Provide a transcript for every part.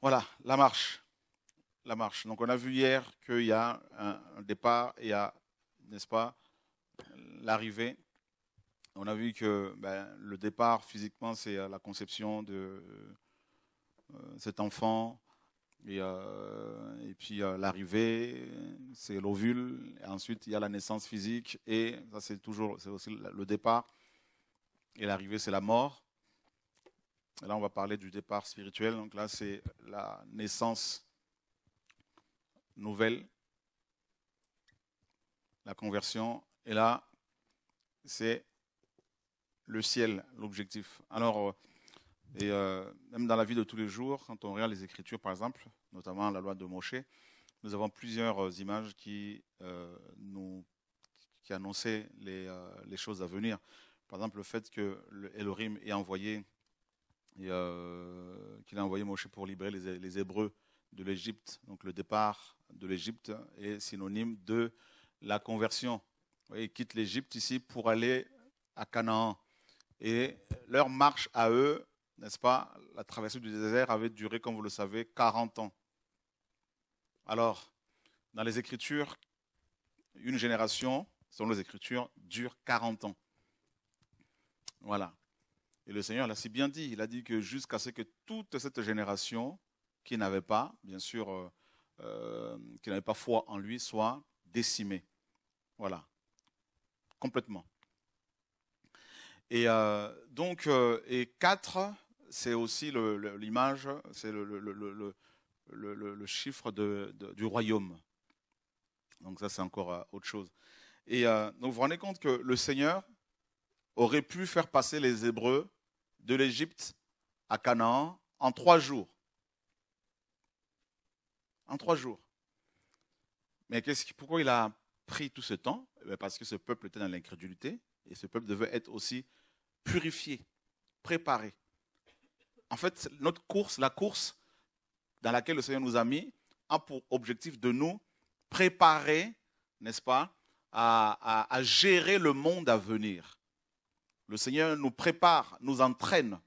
Voilà, la marche. La marche. Donc on a vu hier qu'il y a un départ, il y a, n'est-ce pas, l'arrivée. On a vu que ben, le départ, physiquement, c'est euh, la conception de euh, cet enfant, et, euh, et puis euh, l'arrivée, c'est l'ovule. Ensuite, il y a la naissance physique. Et ça, c'est toujours, c'est aussi le départ. Et l'arrivée, c'est la mort. Et là, on va parler du départ spirituel. Donc là, c'est la naissance nouvelle, la conversion. Et là, c'est le ciel, l'objectif. Alors, euh, et euh, même dans la vie de tous les jours, quand on regarde les Écritures, par exemple, notamment la loi de Moshe, nous avons plusieurs euh, images qui, euh, qui annonçaient les, les, choses à venir. Par exemple, le fait que le Elohim ait envoyé, qu'il a envoyé Moshe pour libérer les, Hébreux de l'Égypte. Donc le départ de l'Égypte est synonyme de la conversion. ils quittent l'Égypte ici pour aller à Canaan. Et leur marche à eux n'est-ce pas, la traversée du désert avait duré, comme vous le savez, 40 ans. Alors, dans les Écritures, une génération, selon les Écritures, dure 40 ans. Voilà. Et le Seigneur l'a si bien dit. Il a dit que jusqu'à ce que toute cette génération qui n'avait pas, bien sûr, euh, euh, qui n'avait pas foi en lui, soit décimée. Voilà. Complètement. Et euh, donc, et quatre, c'est aussi l'image, c'est le, chiffre du royaume. Donc ça, c'est encore euh, autre chose. Et euh, donc vous vous rendez compte que le Seigneur aurait pu faire passer les Hébreux de l'Égypte à Canaan en trois jours. En trois jours. Mais qui, pourquoi il a pris tout ce temps eh Parce que ce peuple était dans l'incrédulité et ce peuple devait être aussi purifié, préparé en fait, notre course, la course dans laquelle le Seigneur nous a mis, a pour objectif de nous préparer, n'est-ce pas, à, gérer le monde à venir. Le Seigneur nous prépare, nous entraîne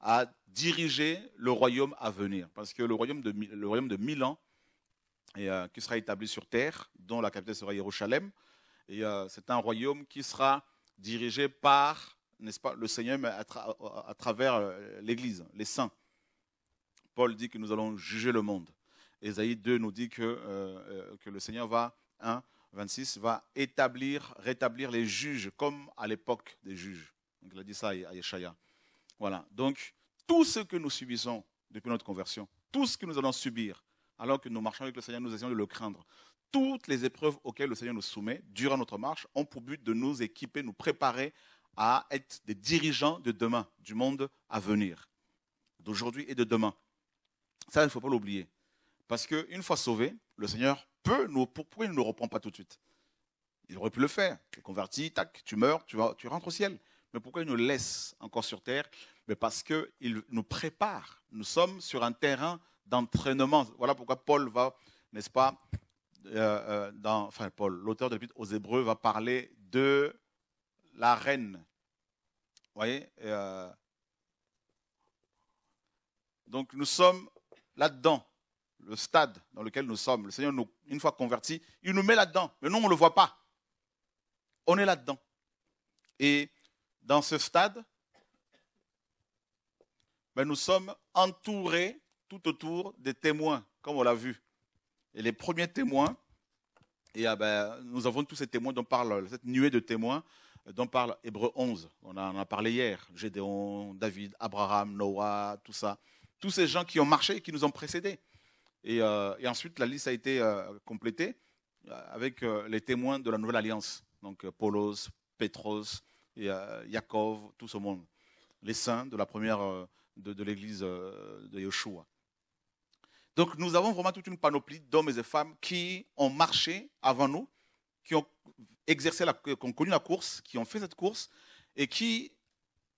à diriger le royaume à venir. Parce que le royaume de, le de Milan, euh, qui sera établi sur terre, dont la capitale sera Jérusalem, euh, c'est un royaume qui sera dirigé par n'est-ce pas, le Seigneur, mais à, travers euh, l'Église, les saints. Paul dit que nous allons juger le monde. Ésaïe 2 nous dit euh, euh, que, le Seigneur va, 1, 26, va établir, rétablir les juges comme à l'époque des juges. il a dit ça à Yeshaya. Voilà. Donc, tout ce que nous subissons depuis notre conversion, tout ce que nous allons subir, alors que nous marchons avec le Seigneur, nous essayons de le craindre. Toutes les épreuves auxquelles le Seigneur nous soumet durant notre marche ont pour but de nous équiper, nous préparer à être des dirigeants de demain, du monde à venir, d'aujourd'hui et de demain. Ça, il ne faut pas l'oublier. Parce qu'une fois sauvé, le Seigneur peut nous. Pourquoi il ne nous reprend pas tout de suite Il aurait pu le faire. Tu es converti, tac, tu meurs, tu, rentres au ciel. Mais pourquoi il nous laisse encore sur terre Mais parce qu'il nous prépare. Nous sommes sur un terrain d'entraînement. Voilà pourquoi Paul va, n'est-ce pas, euh, euh, dans, enfin Paul, l'auteur de l'Épître aux Hébreux va parler de la reine. Vous voyez euh, Donc nous sommes là-dedans, le stade dans lequel nous sommes. Le Seigneur, nous, une fois converti, il nous met là-dedans. Mais nous, on ne le voit pas. On est là-dedans. Et dans ce stade, ben, nous sommes entourés tout autour des témoins, comme on l'a vu. Et les premiers témoins, et ah ben, nous avons tous ces témoins dont parle cette nuée de témoins, dont parle Hébreu 11. On en a, parlé hier. Gédéon, David, Abraham, Noah, tout ça. Tous ces gens qui ont marché, et qui nous ont précédés. Et, euh, ensuite, la liste a été euh, complétée euh, avec les témoins de la Nouvelle Alliance. Donc, Paulos, Pétros, et, Yaakov, tout ce monde. Les saints de la première de, de l'église de Yeshua. Donc, nous avons vraiment toute une panoplie d'hommes et de femmes qui ont marché avant nous qui ont exercé la, connu la course, qui ont fait cette course et qui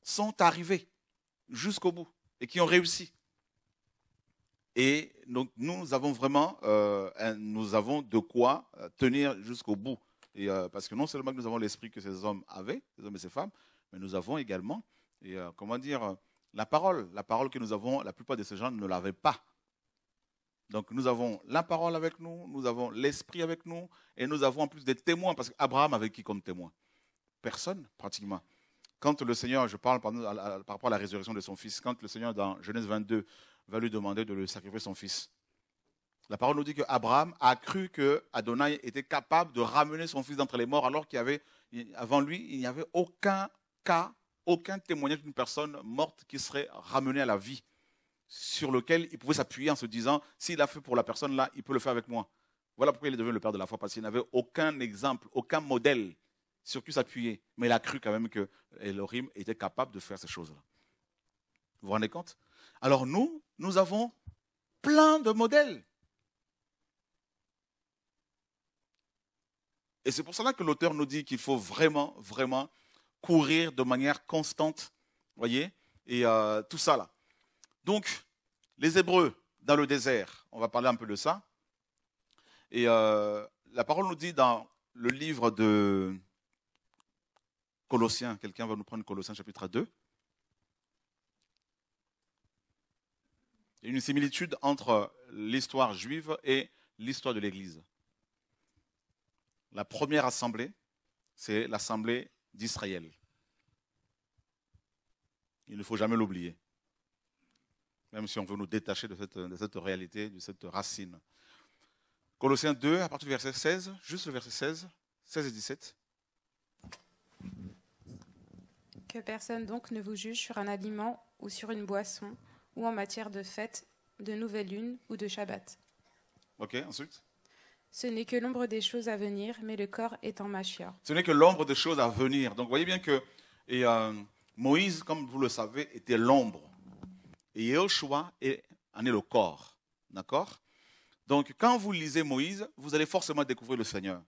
sont arrivés jusqu'au bout et qui ont réussi. Et donc nous avons vraiment, euh, nous avons de quoi euh, tenir jusqu'au bout. Et, euh, parce que non seulement nous avons l'esprit que ces hommes avaient, ces hommes et ces femmes, mais nous avons également, et, comment dire, la parole, la parole que nous avons, la plupart de ces gens ne l'avaient pas. Donc nous avons la parole avec nous, nous avons l'esprit avec nous, et nous avons en plus des témoins, parce qu'Abraham avait qui comme témoin Personne, pratiquement. Quand le Seigneur, je parle par, rapport à la résurrection de son fils, quand le Seigneur dans Genèse 22 va lui demander de le sacrifier son fils, la parole nous dit que Abraham a cru que était capable de ramener son fils d'entre les morts, alors qu'il y avait, avant lui, il n'y avait aucun cas, aucun témoignage d'une personne morte qui serait ramenée à la vie sur lequel il pouvait s'appuyer en se disant, s'il a fait pour la personne là, il peut le faire avec moi. Voilà pourquoi il est devenu le père de la foi, parce qu'il n'avait aucun exemple, aucun modèle sur qui s'appuyer. Mais il a cru quand même que Elohim était capable de faire ces choses-là. Vous vous rendez compte Alors nous, nous avons plein de modèles. Et c'est pour cela que l'auteur nous dit qu'il faut vraiment, vraiment courir de manière constante, voyez, et euh, tout ça là. Donc, les Hébreux dans le désert, on va parler un peu de ça. Et euh, la parole nous dit dans le livre de Colossiens, quelqu'un va nous prendre Colossiens chapitre 2. une similitude entre l'histoire juive et l'histoire de l'Église. La première assemblée, c'est l'assemblée d'Israël. Il ne faut jamais l'oublier même si on veut nous détacher de cette, cette réalité, de cette racine. Colossiens 2, à partir du verset 16, juste le verset 16, 16 et 17. Que personne donc ne vous juge sur un aliment ou sur une boisson, ou en matière de fête, de nouvelle lune ou de Shabbat. Ok, ensuite. Ce n'est que l'ombre des choses à venir, mais le corps est en machia. Ce n'est que l'ombre des choses à venir. Donc, voyez bien que et, euh, Moïse, comme vous le savez, était l'ombre. Et Yehoshua en est le corps. D'accord Donc, quand vous lisez Moïse, vous allez forcément découvrir le Seigneur.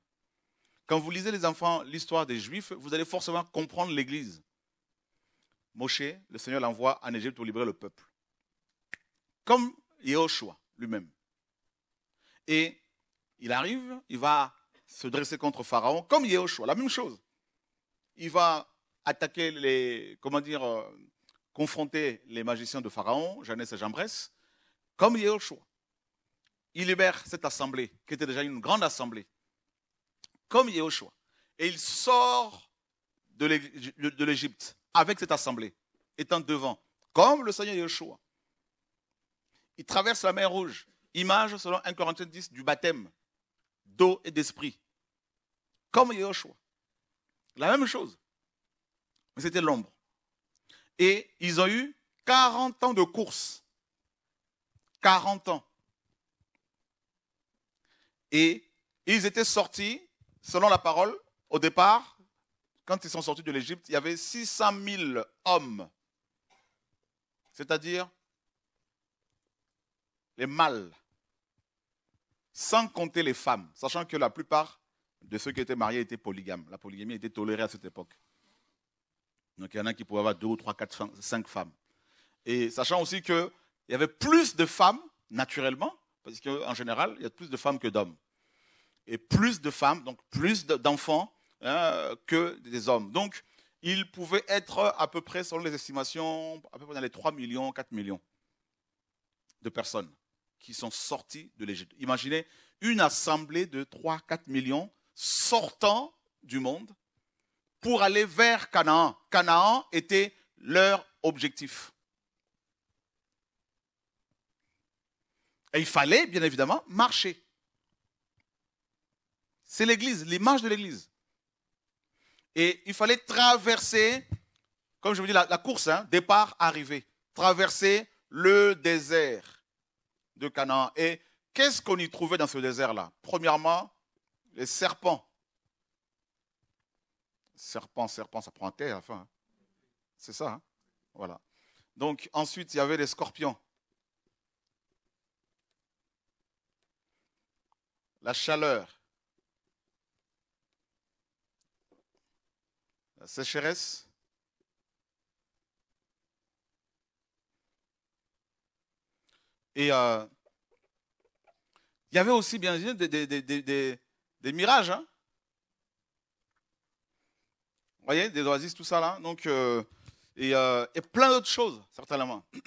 Quand vous lisez les enfants, l'histoire des Juifs, vous allez forcément comprendre l'Église. Moshe, le Seigneur l'envoie en Égypte pour libérer le peuple. Comme Yehoshua lui-même. Et il arrive, il va se dresser contre Pharaon, comme Yehoshua, la même chose. Il va attaquer les, comment dire, euh, confronter les magiciens de Pharaon, Jeannès et Jambres, comme Yéhoshua. Il libère cette assemblée, qui était déjà une grande assemblée, comme Yéhoshua. Et il sort de l'Égypte avec cette assemblée, étant devant, comme le Seigneur Yahushua. Il traverse la mer Rouge, image selon 1 Corinthiens 10 du baptême d'eau et d'esprit, comme Yéhoshua. La même chose, mais c'était l'ombre. Et ils ont eu 40 ans de course. 40 ans. Et ils étaient sortis, selon la parole, au départ, quand ils sont sortis de l'Égypte, il y avait 600 000 hommes. C'est-à-dire les mâles. Sans compter les femmes, sachant que la plupart de ceux qui étaient mariés étaient polygames. La polygamie était tolérée à cette époque. Donc il y en a qui pouvaient avoir deux ou trois, quatre, cinq femmes. Et sachant aussi qu'il y avait plus de femmes, naturellement, parce qu'en général, il y a plus de femmes que d'hommes. Et plus de femmes, donc plus d'enfants hein, que des hommes. Donc, il pouvait être à peu près, selon les estimations, à peu près dans les 3 millions, 4 millions de personnes qui sont sorties de l'Égypte. Imaginez une assemblée de 3, 4 millions sortant du monde pour aller vers Canaan. Canaan était leur objectif. Et il fallait, bien évidemment, marcher. C'est l'Église, l'image de l'Église. Et il fallait traverser, comme je vous dis, la, course, hein, départ, arrivée. Traverser le désert de Canaan. Et qu'est-ce qu'on y trouvait dans ce désert-là Premièrement, les serpents serpent, serpent, ça prend terre, à la fin. C'est ça. Hein. voilà. Donc ensuite, il y avait les scorpions. La chaleur. La sécheresse. Et euh, il y avait aussi, bien sûr, des, des, des mirages. Hein. Vous voyez, des oasis, tout ça là. Donc, euh, euh, et, plein d'autres choses, certainement.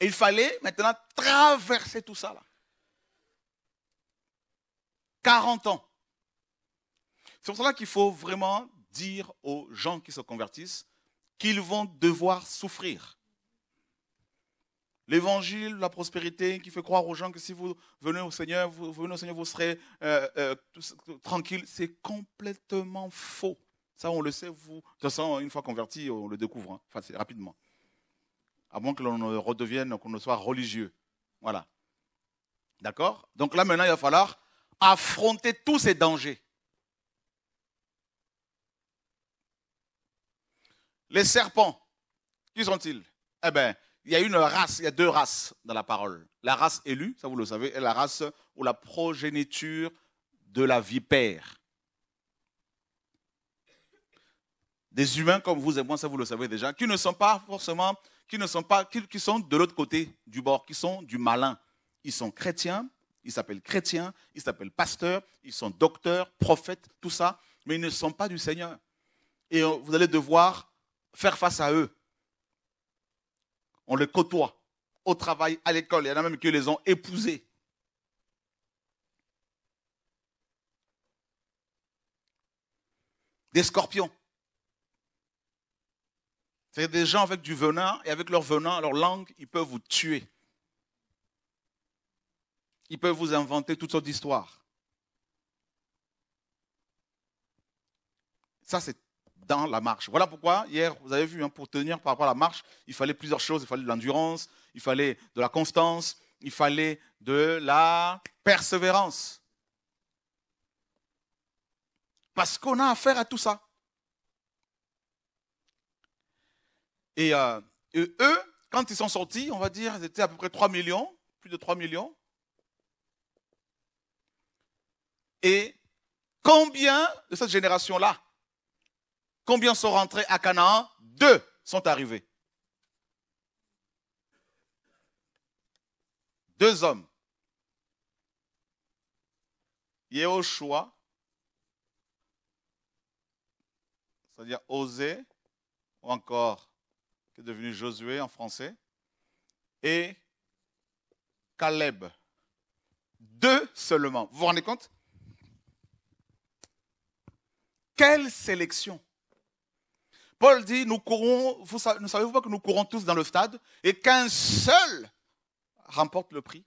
Et il fallait maintenant traverser tout ça là. 40 ans. C'est pour cela qu'il faut vraiment dire aux gens qui se convertissent qu'ils vont devoir souffrir. L'évangile, la prospérité, qui fait croire aux gens que si vous venez au Seigneur, vous, venez au Seigneur, vous serez euh, tranquille, c'est complètement faux. Ça, on le sait, vous. De toute façon, une fois converti, on le découvre, hein. enfin, c'est rapidement. Avant que l'on redevienne, qu'on ne soit religieux. Voilà. D'accord Donc là, maintenant, il va falloir affronter tous ces dangers. Les serpents, qui sont-ils Eh bien, il y a une race, il y a deux races dans la parole. La race élue, ça vous le savez, et la race ou la progéniture de la vipère. des humains comme vous et moi, ça vous le savez déjà, qui ne sont pas forcément, qui ne sont pas, qui, sont de l'autre côté du bord, qui sont du malin. Ils sont chrétiens, ils s'appellent chrétiens, ils s'appellent pasteurs, ils sont docteurs, prophètes, tout ça, mais ils ne sont pas du Seigneur. Et vous allez devoir faire face à eux. On les côtoie au travail, à l'école, il y en a même qui les ont épousés. Des scorpions. C'est des gens avec du venin, et avec leur venin, leur langue, ils peuvent vous tuer. Ils peuvent vous inventer toutes sortes d'histoires. Ça, c'est dans la marche. Voilà pourquoi, hier, vous avez vu, hein, pour tenir par rapport à la marche, il fallait plusieurs choses. Il fallait de l'endurance, il fallait de la constance, il fallait de la persévérance. Parce qu'on a affaire à tout ça. Euh, et, eux, quand ils sont sortis, on va dire, ils étaient à peu près 3 millions, plus de 3 millions. Et combien de cette génération-là, combien sont rentrés à Canaan Deux sont arrivés. Deux hommes. Yehoshua, c'est-à-dire oser ou encore qui est devenu Josué en français, et Caleb. Deux seulement. Vous vous rendez compte Quelle sélection Paul dit, nous courons, vous ne savez-vous pas que nous courons tous dans le stade et qu'un seul remporte le prix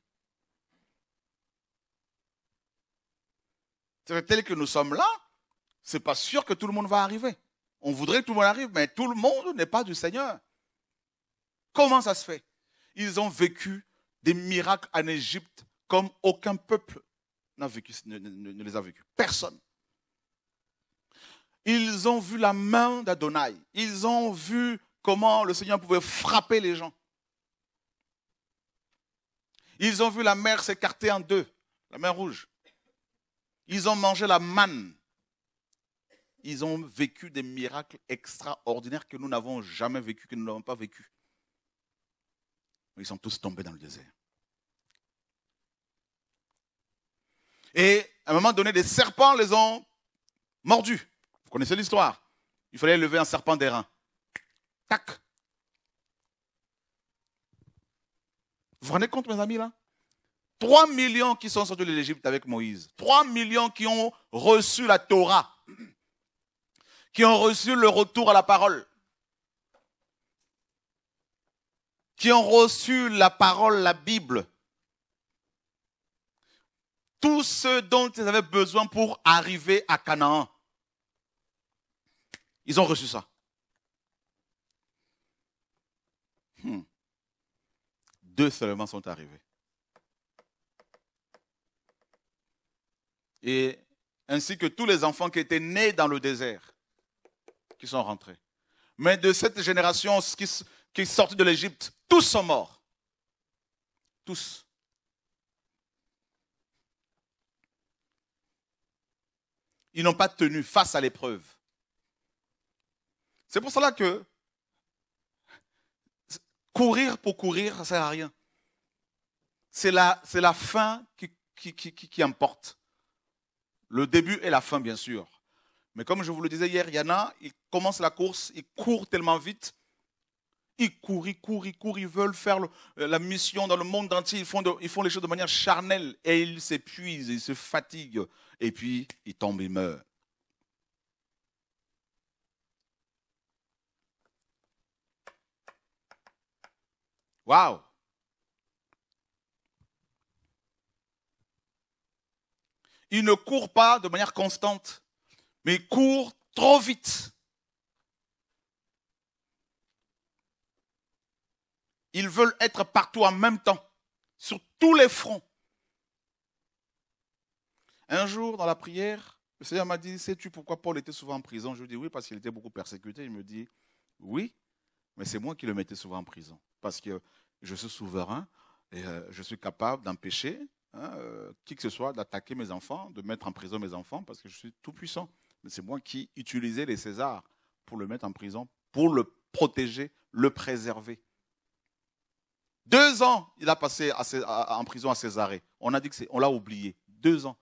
C'est tel que nous sommes là, c'est pas sûr que tout le monde va arriver. On voudrait que tout le monde arrive, mais tout le monde n'est pas du Seigneur. Comment ça se fait Ils ont vécu des miracles en Égypte comme aucun peuple n'a vécu, ne, les a vécus. Personne. Ils ont vu la main d'Adonai. Ils ont vu comment le Seigneur pouvait frapper les gens. Ils ont vu la mer s'écarter en deux, la mer rouge. Ils ont mangé la manne. Ils ont vécu des miracles extraordinaires que nous n'avons jamais vécu, que nous n'avons pas vécu. Ils sont tous tombés dans le désert. Et à un moment donné, des serpents les ont mordus. Vous connaissez l'histoire. Il fallait lever un serpent d'airain. Tac. Vous vous rendez compte, mes amis, là 3 millions qui sont sortis de l'Égypte avec Moïse. 3 millions qui ont reçu la Torah. Qui ont reçu le retour à la parole. qui ont reçu la parole, la Bible, tout ce dont ils avaient besoin pour arriver à Canaan. Ils ont reçu ça. Hmm. Deux seulement sont arrivés. Et ainsi que tous les enfants qui étaient nés dans le désert, qui sont rentrés. Mais de cette génération, ce qui qui est de l'Égypte, tous sont morts. Tous. Ils n'ont pas tenu face à l'épreuve. C'est pour cela que courir pour courir, ça ne sert à rien. C'est la, la fin qui, qui, importe. Le début et la fin, bien sûr. Mais comme je vous le disais hier, Yana, il commence la course, il court tellement vite ils courent, ils courent, ils courent, ils veulent faire euh, la mission dans le monde entier. Ils font, ils font les choses de manière charnelle et ils s'épuisent, ils se fatiguent. Et puis, ils tombent et meurent. Waouh! Ils ne courent pas de manière constante, mais ils courent trop vite. Ils veulent être partout en même temps, sur tous les fronts. Un jour, dans la prière, le Seigneur m'a dit, sais-tu pourquoi Paul était souvent en prison Je lui dis oui, parce qu'il était beaucoup persécuté. Il me dit, oui, mais c'est moi qui le mettais souvent en prison, parce que je suis souverain et euh, je suis capable d'empêcher hein, euh, qui que ce soit d'attaquer mes enfants, de mettre en prison mes enfants, parce que je suis tout puissant. Mais c'est moi qui utilisais les Césars pour le mettre en prison, pour le protéger, le préserver. Deux ans, il a passé en prison à Césarée. On a dit que c'est, on l'a oublié. Deux ans.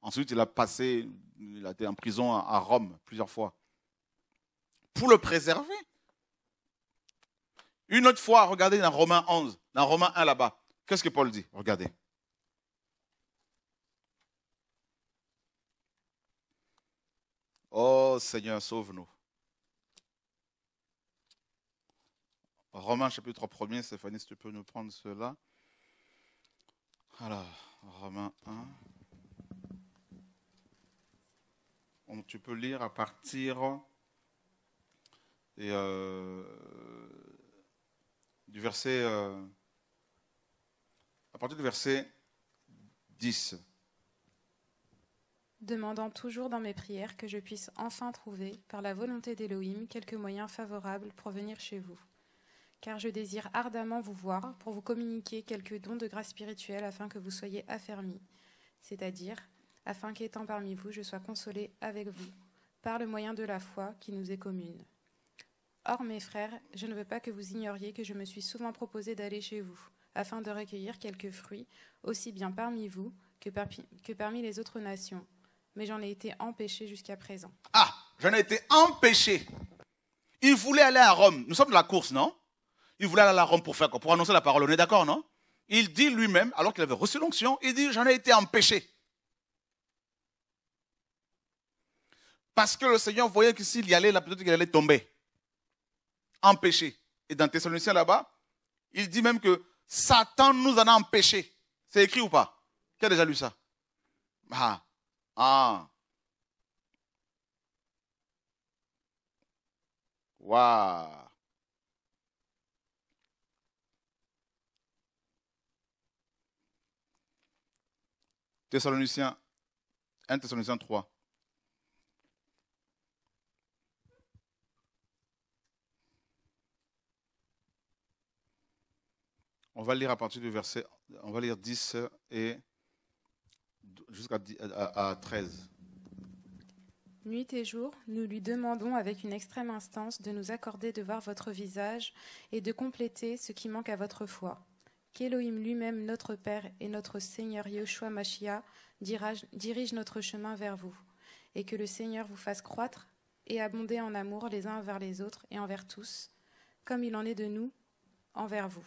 Ensuite, il a passé, il a été en prison à, à Rome plusieurs fois. Pour le préserver. Une autre fois, regardez dans Romains 11, dans Romains 1 là-bas. Qu'est-ce que Paul dit Regardez. Oh Seigneur, sauve-nous. Romains chapitre 1er, Stéphanie, si tu peux nous prendre cela. Alors, Romains 1. tu peux lire à partir et, euh, du verset euh, à partir du verset 10. Demandant toujours dans mes prières que je puisse enfin trouver, par la volonté d'Élohim, quelques moyens favorables pour venir chez vous car je désire ardemment vous voir pour vous communiquer quelques dons de grâce spirituelle afin que vous soyez affermis, c'est-à-dire afin qu'étant parmi vous, je sois consolé avec vous, par le moyen de la foi qui nous est commune. Or, mes frères, je ne veux pas que vous ignoriez que je me suis souvent proposé d'aller chez vous, afin de recueillir quelques fruits, aussi bien parmi vous que, parmi, les autres nations. Mais j'en ai été empêché jusqu'à présent. Ah, j'en ai été empêché. Il voulait aller à Rome. Nous sommes de la course, non il voulait aller à la Rome pour faire quoi Pour annoncer la parole. On est d'accord, non Il dit lui-même, alors qu'il avait reçu l'onction, il dit J'en ai été empêché. Parce que le Seigneur voyait que s'il y allait, la peut-être allait tomber. Empêché. Et dans Thessaloniciens là-bas, il dit même que Satan nous en a empêché. C'est écrit ou pas Qui a déjà lu ça Ah. Ah. Waouh. Thessaloniciens, 1 Thessaloniciens 3. On va lire à partir du verset, on va lire 10 et jusqu'à 13. Nuit et jour, nous lui demandons avec une extrême instance de nous accorder de voir votre visage et de compléter ce qui manque à votre foi qu'Élohim lui-même, notre Père et notre Seigneur Yeshua Mashiach, dirigent notre chemin vers vous, et que le Seigneur vous fasse croître et abonder en amour les uns envers les autres et envers tous, comme il en est de nous envers vous.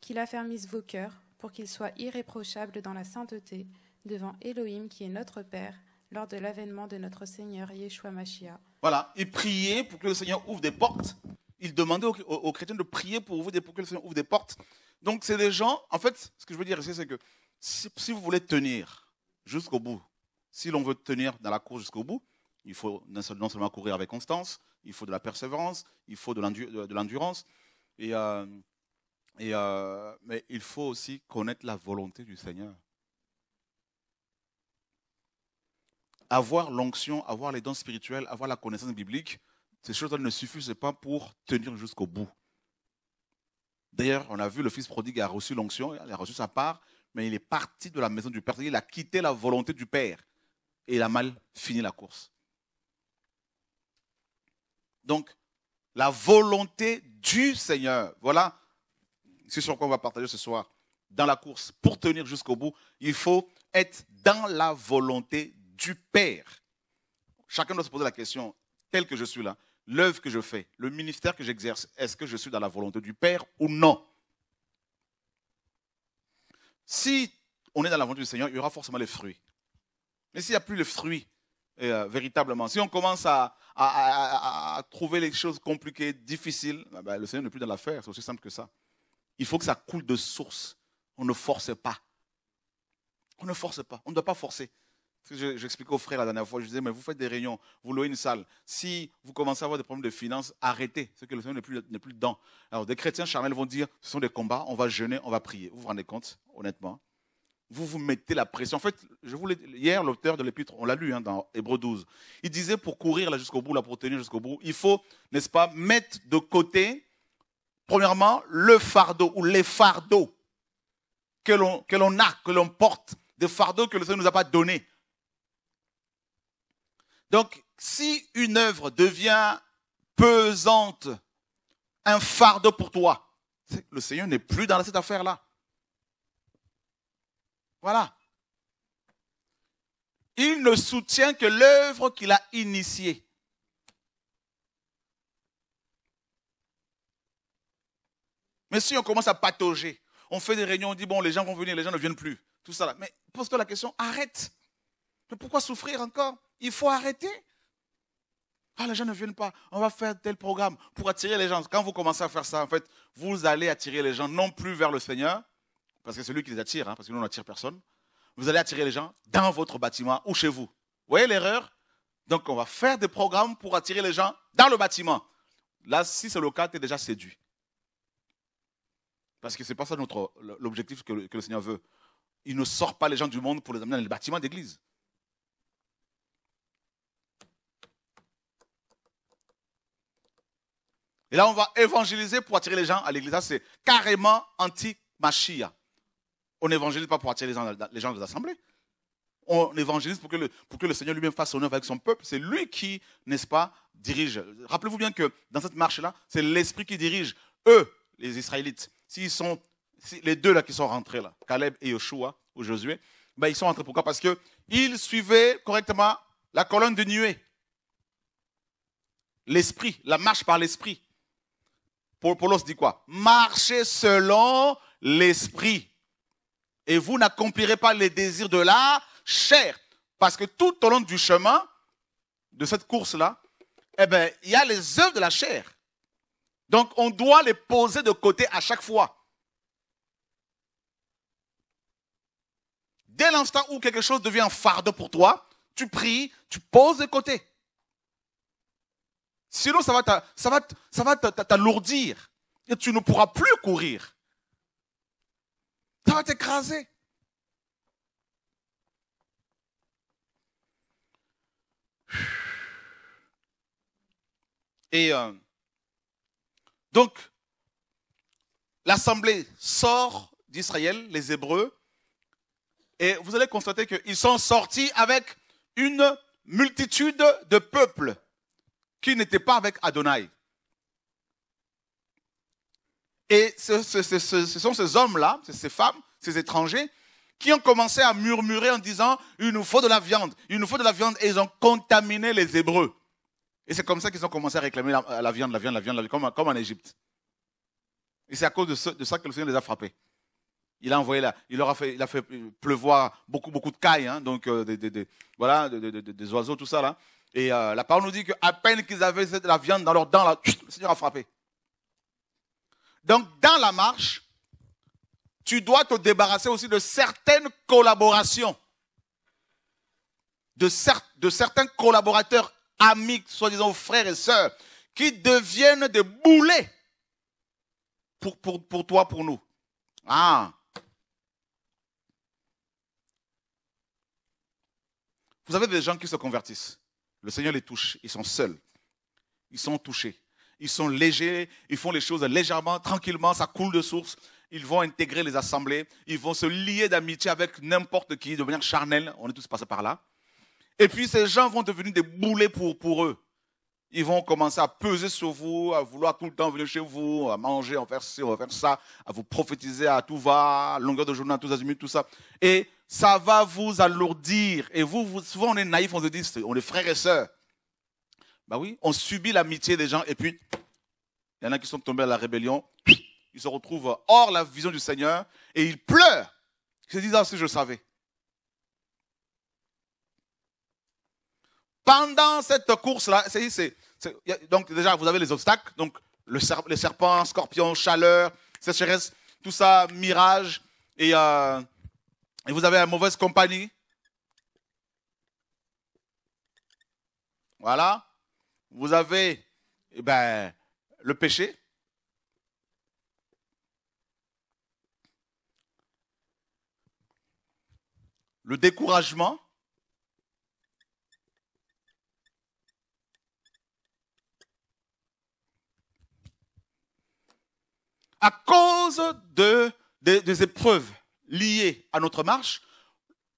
Qu'il affermisse vos cœurs pour qu'ils soient irréprochables dans la sainteté devant Elohim qui est notre Père lors de l'avènement de notre Seigneur Yeshua Mashiach. Voilà, et priez pour que le Seigneur ouvre des portes. Il demandait aux, chrétiens de prier pour, vous, pour que le Seigneur ouvre des portes donc, c'est des gens, en fait, ce que je veux dire ici, c'est que si, vous voulez tenir jusqu'au bout, si l'on veut tenir dans la course jusqu'au bout, il faut non seulement courir avec constance, il faut de la persévérance, il faut de l'endurance, euh, euh, mais il faut aussi connaître la volonté du Seigneur. Avoir l'onction, avoir les dons spirituels, avoir la connaissance biblique, ces choses ne suffisent pas pour tenir jusqu'au bout. D'ailleurs, on a vu le fils prodigue a reçu l'onction, il a reçu sa part, mais il est parti de la maison du Père. Il a quitté la volonté du Père et il a mal fini la course. Donc, la volonté du Seigneur, voilà ce sur quoi va partager ce soir. Dans la course, pour tenir jusqu'au bout, il faut être dans la volonté du Père. Chacun doit se poser la question, tel que je suis là, l'œuvre que je fais, le ministère que j'exerce, est-ce que je suis dans la volonté du Père ou non Si on est dans la volonté du Seigneur, il y aura forcément les fruits. Mais s'il n'y a plus les fruits, euh, véritablement, si on commence à, trouver les choses compliquées, difficiles, ah ben, le Seigneur n'est plus dans l'affaire, c'est aussi simple que ça. Il faut que ça coule de source. On ne force pas. On ne force pas. On ne doit pas forcer. J'expliquais aux frères la dernière fois, je disais, mais vous faites des réunions, vous louez une salle. Si vous commencez à avoir des problèmes de finances, arrêtez, ce que le Seigneur n'est plus, dedans. Alors, des chrétiens charnels vont dire, ce sont des combats, on va jeûner, on va prier. Vous vous rendez compte, honnêtement Vous vous mettez la pression. En fait, je vous hier, l'auteur de l'épître, on l'a lu hein, dans Hébreu 12, il disait, pour courir jusqu'au bout, là, pour tenir jusqu'au bout, il faut, n'est-ce pas, mettre de côté, premièrement, le fardeau ou les fardeaux que l'on a, que l'on porte, des fardeaux que le Seigneur ne nous a pas donnés donc, si une œuvre devient pesante, un fardeau pour toi, le Seigneur n'est plus dans cette affaire-là. Voilà. Il ne soutient que l'œuvre qu'il a initiée. Mais si on commence à patauger, on fait des réunions, on dit, bon, les gens vont venir, les gens ne viennent plus, tout ça Mais pose-toi la question, arrête. Mais pourquoi souffrir encore Il faut arrêter. Ah, les gens ne viennent pas. On va faire tel programme pour attirer les gens. Quand vous commencez à faire ça, en fait, vous allez attirer les gens non plus vers le Seigneur, parce que c'est lui qui les attire, hein, parce que nous, on n'attire personne. Vous allez attirer les gens dans votre bâtiment ou chez vous. Vous voyez l'erreur Donc, on va faire des programmes pour attirer les gens dans le bâtiment. Là, si c'est le cas, tu es déjà séduit. Parce que ce n'est pas ça notre, l'objectif que le Seigneur veut. Il ne sort pas les gens du monde pour les amener dans les bâtiments d'église. Et là, on va évangéliser pour attirer les gens à l'église. Ça, c'est carrément anti-machia. On n'évangélise pas pour attirer les gens, les gens de l'assemblée. On évangélise pour que le, pour que le Seigneur lui-même fasse son œuvre avec son peuple. C'est lui qui, n'est-ce pas, dirige. Rappelez-vous bien que dans cette marche-là, c'est l'Esprit qui dirige. Eux, les Israélites, s'ils sont, les deux là qui sont rentrés là, Caleb et Joshua ou Josué, ben, ils sont rentrés. Pourquoi Parce qu'ils suivaient correctement la colonne de nuée. L'esprit, la marche par l'esprit. Paulos dit quoi Marchez selon l'esprit. Et vous n'accomplirez pas les désirs de la chair. Parce que tout au long du chemin, de cette course-là, eh ben, il y a les œuvres de la chair. Donc, on doit les poser de côté à chaque fois. Dès l'instant où quelque chose devient un fardeau pour toi, tu pries, tu poses de côté. Sinon, ça va, ça va, t'alourdir et tu ne pourras plus courir. Ça va t'écraser. Et euh, donc, l'assemblée sort d'Israël, les Hébreux, et vous allez constater qu'ils sont sortis avec une multitude de peuples qui n'était pas avec Adonai. Et ce, sont ces hommes-là, ces femmes, ces étrangers, qui ont commencé à murmurer en disant Il nous faut de la viande, il nous faut de la viande. Et ils ont contaminé les Hébreux. Et c'est comme ça qu'ils ont commencé à réclamer la, viande, la viande, la viande, comme, en Égypte. Et c'est à cause de, ça que le Seigneur les a frappés. Il a envoyé là, il leur a fait, il a fait pleuvoir beaucoup, beaucoup de cailles, hein, donc euh, des, voilà, des, oiseaux, tout ça là. Et euh, la parole nous dit qu'à peine qu'ils avaient de la viande dans leurs dents, le Seigneur a frappé. Donc, dans la marche, tu dois te débarrasser aussi de certaines collaborations, de, certains collaborateurs amis, soi-disant frères et sœurs, qui deviennent des boulets pour, toi, pour nous. Ah. Vous avez des gens qui se convertissent. Le Seigneur les touche. Ils sont seuls. Ils sont touchés. Ils sont légers. Ils font les choses légèrement, tranquillement. Ça coule de source. Ils vont intégrer les assemblées. Ils vont se lier d'amitié avec n'importe qui de manière charnelle. On est tous passés par là. Et puis ces gens vont devenir des boulets pour, eux. Ils vont commencer à peser sur vous, à vouloir tout le temps venir chez vous, à manger, à faire ci, à ça, à vous prophétiser à tout va, longueur de journée, à tous minutes, tout ça. Et ça va vous alourdir. Et vous, souvent on est naïf, on se dit, on est frères et sœurs. Bah oui, on subit l'amitié des gens et puis il y en a qui sont tombés à la rébellion, ils se retrouvent hors la vision du Seigneur et ils pleurent. Ils se disent, ah si je savais. Pendant cette course-là, donc déjà vous avez les obstacles, donc le, serpents, scorpions, chaleur, sécheresse, tout ça, mirage et... Euh, et vous avez la mauvaise compagnie. Voilà. Vous avez eh ben, le péché. Le découragement. À cause de des épreuves lié à notre marche,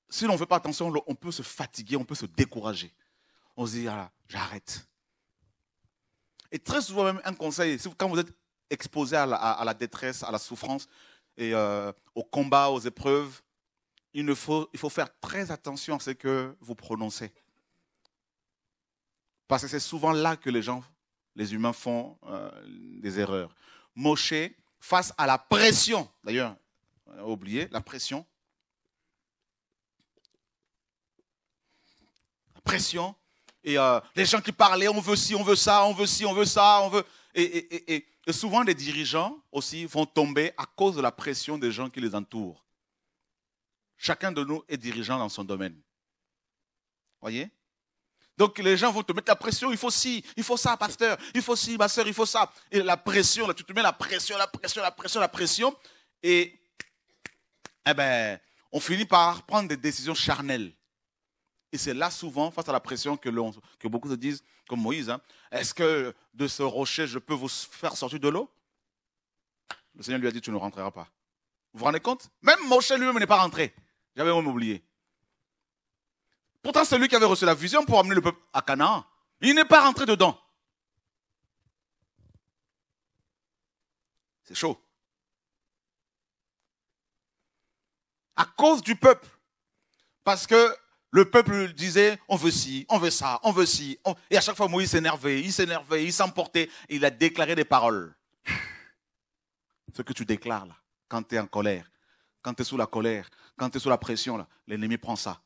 si l'on ne fait pas attention, on peut se fatiguer, on peut se décourager. On se dit, ah, j'arrête. Et très souvent, même un conseil, quand vous êtes exposé à la, à la détresse, à la souffrance, et euh, au combat, aux épreuves, il, ne faut, il faut faire très attention à ce que vous prononcez. Parce que c'est souvent là que les gens, les humains font euh, des erreurs. Moshe, face à la pression, d'ailleurs, euh, oublié, la pression. La pression. Et euh, les gens qui parlaient, on veut ci, on veut ça, on veut ci, on veut ça, on veut... Et, souvent, les dirigeants aussi vont tomber à cause de la pression des gens qui les entourent. Chacun de nous est dirigeant dans son domaine. Vous Voyez donc les gens vont te mettre la pression, il faut ci, il faut ça, pasteur, il faut ci, ma soeur, il faut ça. Et la pression, là, tu te mets la pression, la pression, la pression, la pression. Et eh ben, on finit par prendre des décisions charnelles. Et c'est là souvent, face à la pression que, beaucoup se disent, comme Moïse, hein, est-ce que de ce rocher, je peux vous faire sortir de l'eau Le Seigneur lui a dit, tu ne rentreras pas. Vous vous rendez compte Même Moïse lui-même n'est pas rentré. J'avais même oublié. Pourtant, c'est lui qui avait reçu la vision pour amener le peuple à Canaan. Il n'est pas rentré dedans. C'est chaud. à cause du peuple. Parce que le peuple disait, on veut ci, on veut ça, on veut ci. Et à chaque fois, Moïse s'énervait, il s'énervait, il s'emportait. Il a déclaré des paroles. Ce que tu déclares là, quand tu es en colère, quand tu es sous la colère, quand tu es sous la pression, là, l'ennemi prend ça.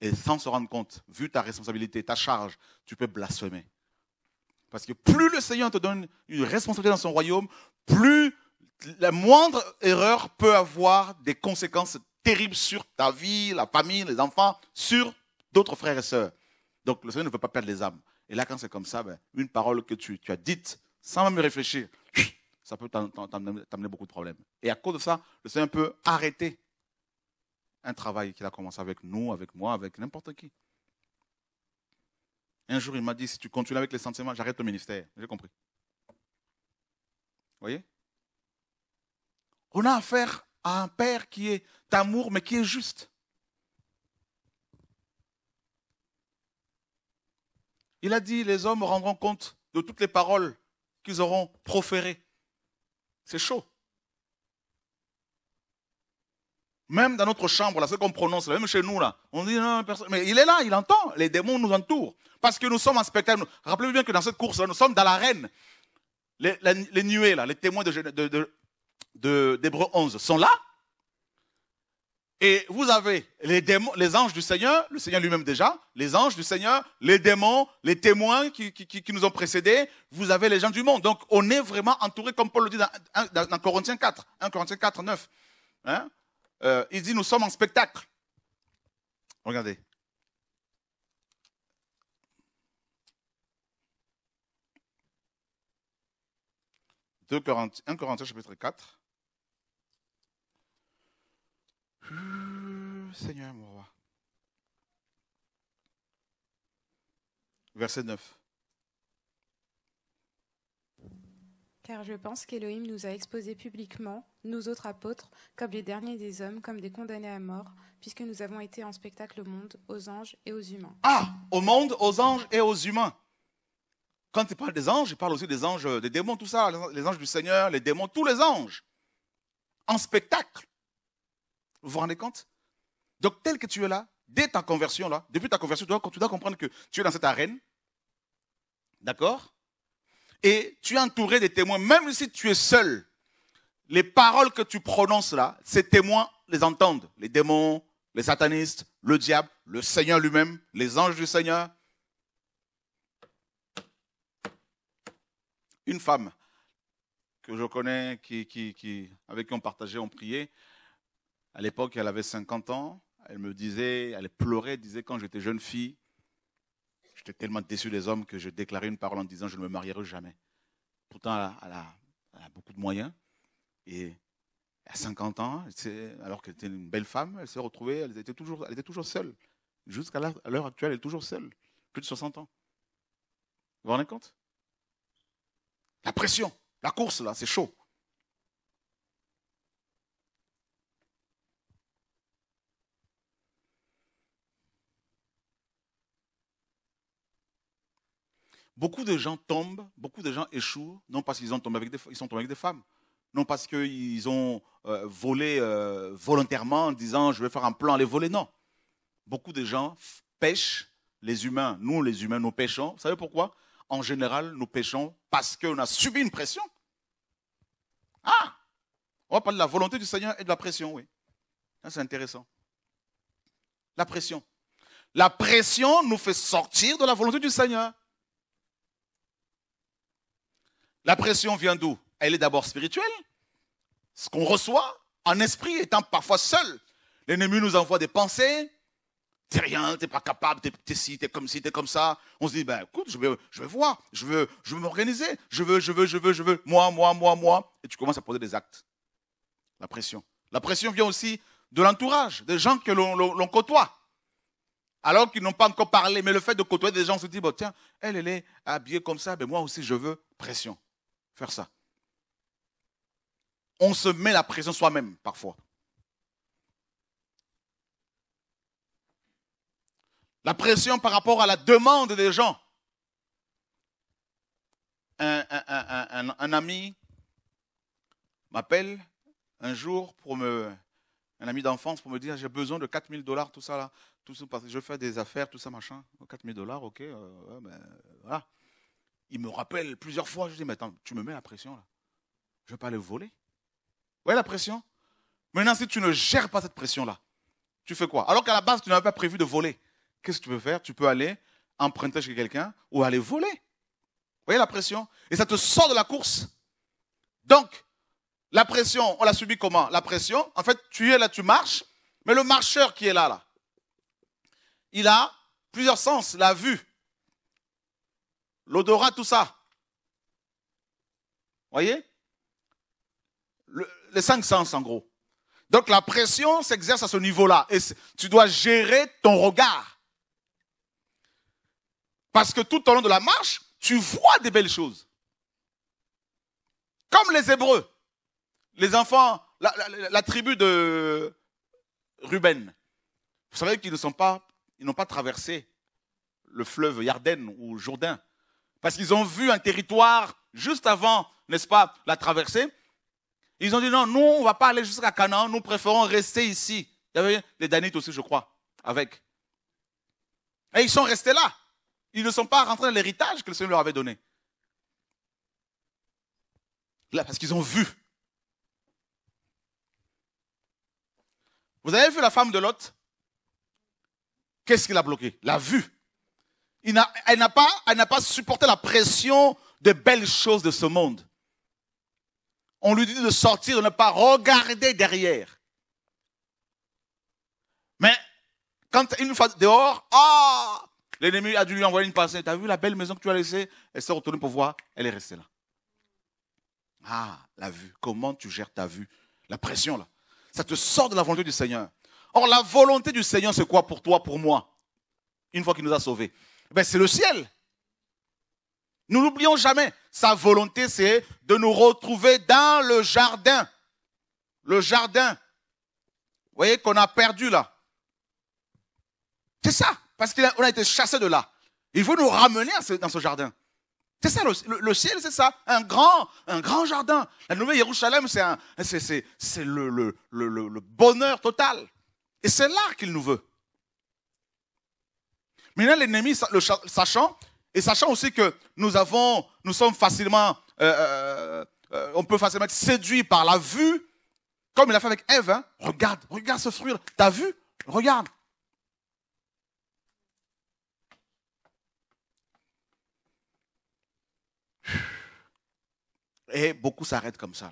Et sans se rendre compte, vu ta responsabilité, ta charge, tu peux blasphémer. Parce que plus le Seigneur te donne une responsabilité dans son royaume, plus la moindre erreur peut avoir des conséquences terrible sur ta vie, la famille, les enfants, sur d'autres frères et sœurs. Donc le Seigneur ne veut pas perdre les âmes. Et là, quand c'est comme ça, ben, une parole que tu, as dite, sans même réfléchir, ça peut t'amener beaucoup de problèmes. Et à cause de ça, le Seigneur peut arrêter un travail qu'il a commencé avec nous, avec moi, avec n'importe qui. Un jour, il m'a dit, si tu continues avec les sentiments, j'arrête le ministère. J'ai compris. Vous voyez On a affaire à un Père qui est d'amour, mais qui est juste. Il a dit, les hommes rendront compte de toutes les paroles qu'ils auront proférées. C'est chaud. Même dans notre chambre, là, ce qu'on prononce, même chez nous, là, on dit non, personne. Mais il est là, il entend. Les démons nous entourent. Parce que nous sommes en spectacle. Rappelez-vous bien que dans cette course, nous sommes dans l'arène. Les, les, nuées, là, les témoins de, d'Hébreu 11 sont là. Et vous avez les, démons, les anges du Seigneur, le Seigneur lui-même déjà, les anges du Seigneur, les démons, les témoins qui, qui, nous ont précédés, vous avez les gens du monde. Donc on est vraiment entouré, comme Paul le dit dans, dans, Corinthiens 4, 1 Corinthiens 4, 9. Hein? Euh, il dit, nous sommes en spectacle. Regardez. 1 Corinthiens chapitre 4. Euh, Seigneur mon Verset 9. Car je pense qu'Élohim nous a exposés publiquement, nous autres apôtres, comme les derniers des hommes, comme des condamnés à mort, puisque nous avons été en spectacle au monde, aux anges et aux humains. Ah Au monde, aux anges et aux humains quand il parle des anges, je parle aussi des anges, euh, des démons, tout ça, les anges du Seigneur, les démons, tous les anges, en spectacle. Vous vous rendez compte Donc tel que tu es là, dès ta conversion, là, depuis ta conversion, tu dois, tu dois comprendre que tu es dans cette arène, d'accord Et tu es entouré des témoins, même si tu es seul. Les paroles que tu prononces là, ces témoins les entendent. Les démons, les satanistes, le diable, le Seigneur lui-même, les anges du Seigneur, une femme que je connais, qui, avec qui on partageait, on priait. À l'époque, elle avait 50 ans. Elle me disait, elle pleurait, disait quand j'étais jeune fille, j'étais tellement déçu des hommes que j'ai déclaré une parole en disant je ne me marierai jamais. Pourtant, elle a, beaucoup de moyens. Et à 50 ans, alors qu'elle était une belle femme, elle s'est retrouvée, elle était toujours, elle était toujours seule. Jusqu'à l'heure actuelle, elle est toujours seule. Plus de 60 ans. Vous vous rendez compte la pression, la course, là, c'est chaud. Beaucoup de gens tombent, beaucoup de gens échouent, non parce qu'ils ont tombé avec des, ils sont tombés avec des femmes, non parce qu'ils ont euh, volé euh, volontairement en disant je vais faire un plan, les voler, non. Beaucoup de gens pêchent, les humains, nous les humains, nous pêchons. Vous savez pourquoi en général, nous péchons parce qu'on a subi une pression. Ah On va parler de la volonté du Seigneur et de la pression, oui. C'est intéressant. La pression. La pression nous fait sortir de la volonté du Seigneur. La pression vient d'où Elle est d'abord spirituelle. Ce qu'on reçoit en esprit étant parfois seul. L'ennemi nous envoie des pensées, t'es rien, t'es pas capable, t'es, si, t'es comme ci, t'es comme ça. On se dit, ben écoute, je veux je voir, je veux, je veux m'organiser, je veux, je veux, je veux, je veux, moi, moi, moi, moi. Et tu commences à poser des actes. La pression. La pression vient aussi de l'entourage, des gens que l'on, côtoie. Alors qu'ils n'ont pas encore parlé, mais le fait de côtoyer des gens, on se dit, tiens, elle, elle est habillée comme ça, mais ben, moi aussi, je veux pression. Faire ça. On se met la pression soi-même, parfois. La pression par rapport à la demande des gens. Un, ami m'appelle un jour pour me, un ami d'enfance pour me dire j'ai besoin de 4000 dollars, tout ça là, tout ça, parce que je fais des affaires, tout ça machin. 4000 dollars, ok, euh, ben, voilà. Il me rappelle plusieurs fois, je dis mais attends, tu me mets la pression là. Je vais pas aller voler. Ouais la pression. Maintenant si tu ne gères pas cette pression là, tu fais quoi Alors qu'à la base tu n'avais pas prévu de voler. Qu'est-ce que tu peux faire Tu peux aller emprunter chez quelqu'un ou aller voler. Vous voyez la pression Et ça te sort de la course. Donc, la pression, on la subit comment La pression, en fait, tu es là, tu marches, mais le marcheur qui est là, là, il a plusieurs sens, la vue, l'odorat, tout ça. voyez Les cinq sens, en gros. Donc la pression s'exerce à ce niveau-là. Et tu dois gérer ton regard. Parce que tout au long de la marche, tu vois des belles choses. Comme les Hébreux, les enfants, la, tribu de Ruben. Vous savez qu'ils ne pas, n'ont pas traversé le fleuve Yarden ou Jourdain. Parce qu'ils ont vu un territoire juste avant, n'est-ce pas, la traversée. Ils ont dit non, nous, on ne va pas aller jusqu'à Canaan, nous préférons rester ici. Il y avait les Danites aussi, je crois, avec. Et ils sont restés là. Ils ne sont pas rentrés dans l'héritage que le Seigneur leur avait donné. Là, parce qu'ils ont vu. Vous avez vu la femme de Lot Qu'est-ce qui l'a bloqué La vue. Il n'a, elle n'a pas, elle n'a pas supporté la pression des belles choses de ce monde. On lui dit de sortir, de ne pas regarder derrière. Mais quand il nous fait dehors, ah, oh, L'ennemi a dû lui envoyer une pensée. Tu as vu la belle maison que tu as laissée Elle s'est retournée pour voir, elle est restée là. Ah, la vue. Comment tu gères ta vue La pression, là. Ça te sort de la volonté du Seigneur. Or, la volonté du Seigneur, c'est quoi pour toi, pour moi Une fois qu'il nous a sauvés. Ben, c'est le ciel. Nous n'oublions jamais. Sa volonté, c'est de nous retrouver dans le jardin. Le jardin. Vous voyez qu'on a perdu là. C'est ça parce qu'on a été chassé de là. Il veut nous ramener dans ce jardin. C'est ça, le, ciel, c'est ça. Un grand, un grand jardin. La nouvelle Jérusalem, c'est le, le, bonheur total. Et c'est là qu'il nous veut. Maintenant, l'ennemi, le sachant, et sachant aussi que nous avons, nous sommes facilement, euh, euh, euh, on peut facilement être séduit par la vue, comme il a fait avec Ève. Hein. Regarde, regarde ce fruit. T'as vu Regarde. Et beaucoup s'arrêtent comme ça.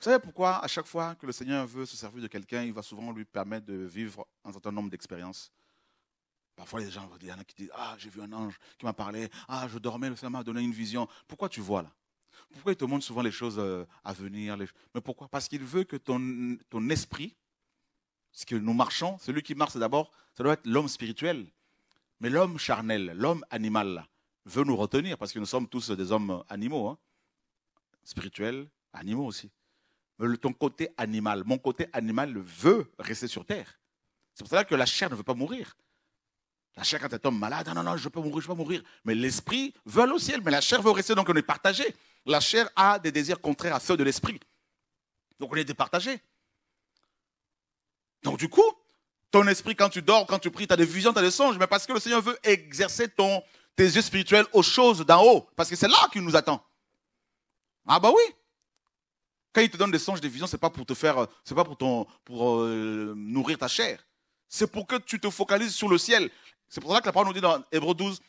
Vous savez pourquoi à chaque fois que le Seigneur veut se servir de quelqu'un, il va souvent lui permettre de vivre un certain nombre d'expériences Parfois, les gens, il y en a qui disent Ah, j'ai vu un ange qui m'a parlé. Ah, je dormais, le Seigneur m'a donné une vision. Pourquoi tu vois là Pourquoi il te montre souvent les choses euh, à venir Mais pourquoi Parce qu'il veut que ton, ton esprit, ce que nous marchons, celui qui marche d'abord, ça doit être l'homme spirituel. Mais l'homme charnel, l'homme animal, là, veut nous retenir, parce que nous sommes tous des hommes animaux, hein. spirituels, animaux aussi. Mais ton côté animal, mon côté animal veut rester sur terre. C'est pour cela que la chair ne veut pas mourir. La chair, quand elle homme malade, non, ah non, non, je peux mourir, je peux mourir. Mais l'esprit veut au ciel, mais la chair veut rester, donc on est partagé. La chair a des désirs contraires à ceux de l'esprit. Donc on est départagé. Donc du coup, ton esprit, quand tu dors, quand tu pries, tu as des visions, tu as des songes, mais parce que le Seigneur veut exercer ton, yeux spirituels aux choses d'en haut, parce que c'est là qu'il nous attend. Ah bah oui. Quand il te donne des songes, des visions, c'est pas pour te faire, c'est pas pour ton, pour euh, nourrir ta chair. C'est pour que tu te focalises sur le ciel. C'est pour ça que la parole nous dit dans Hébreu 12,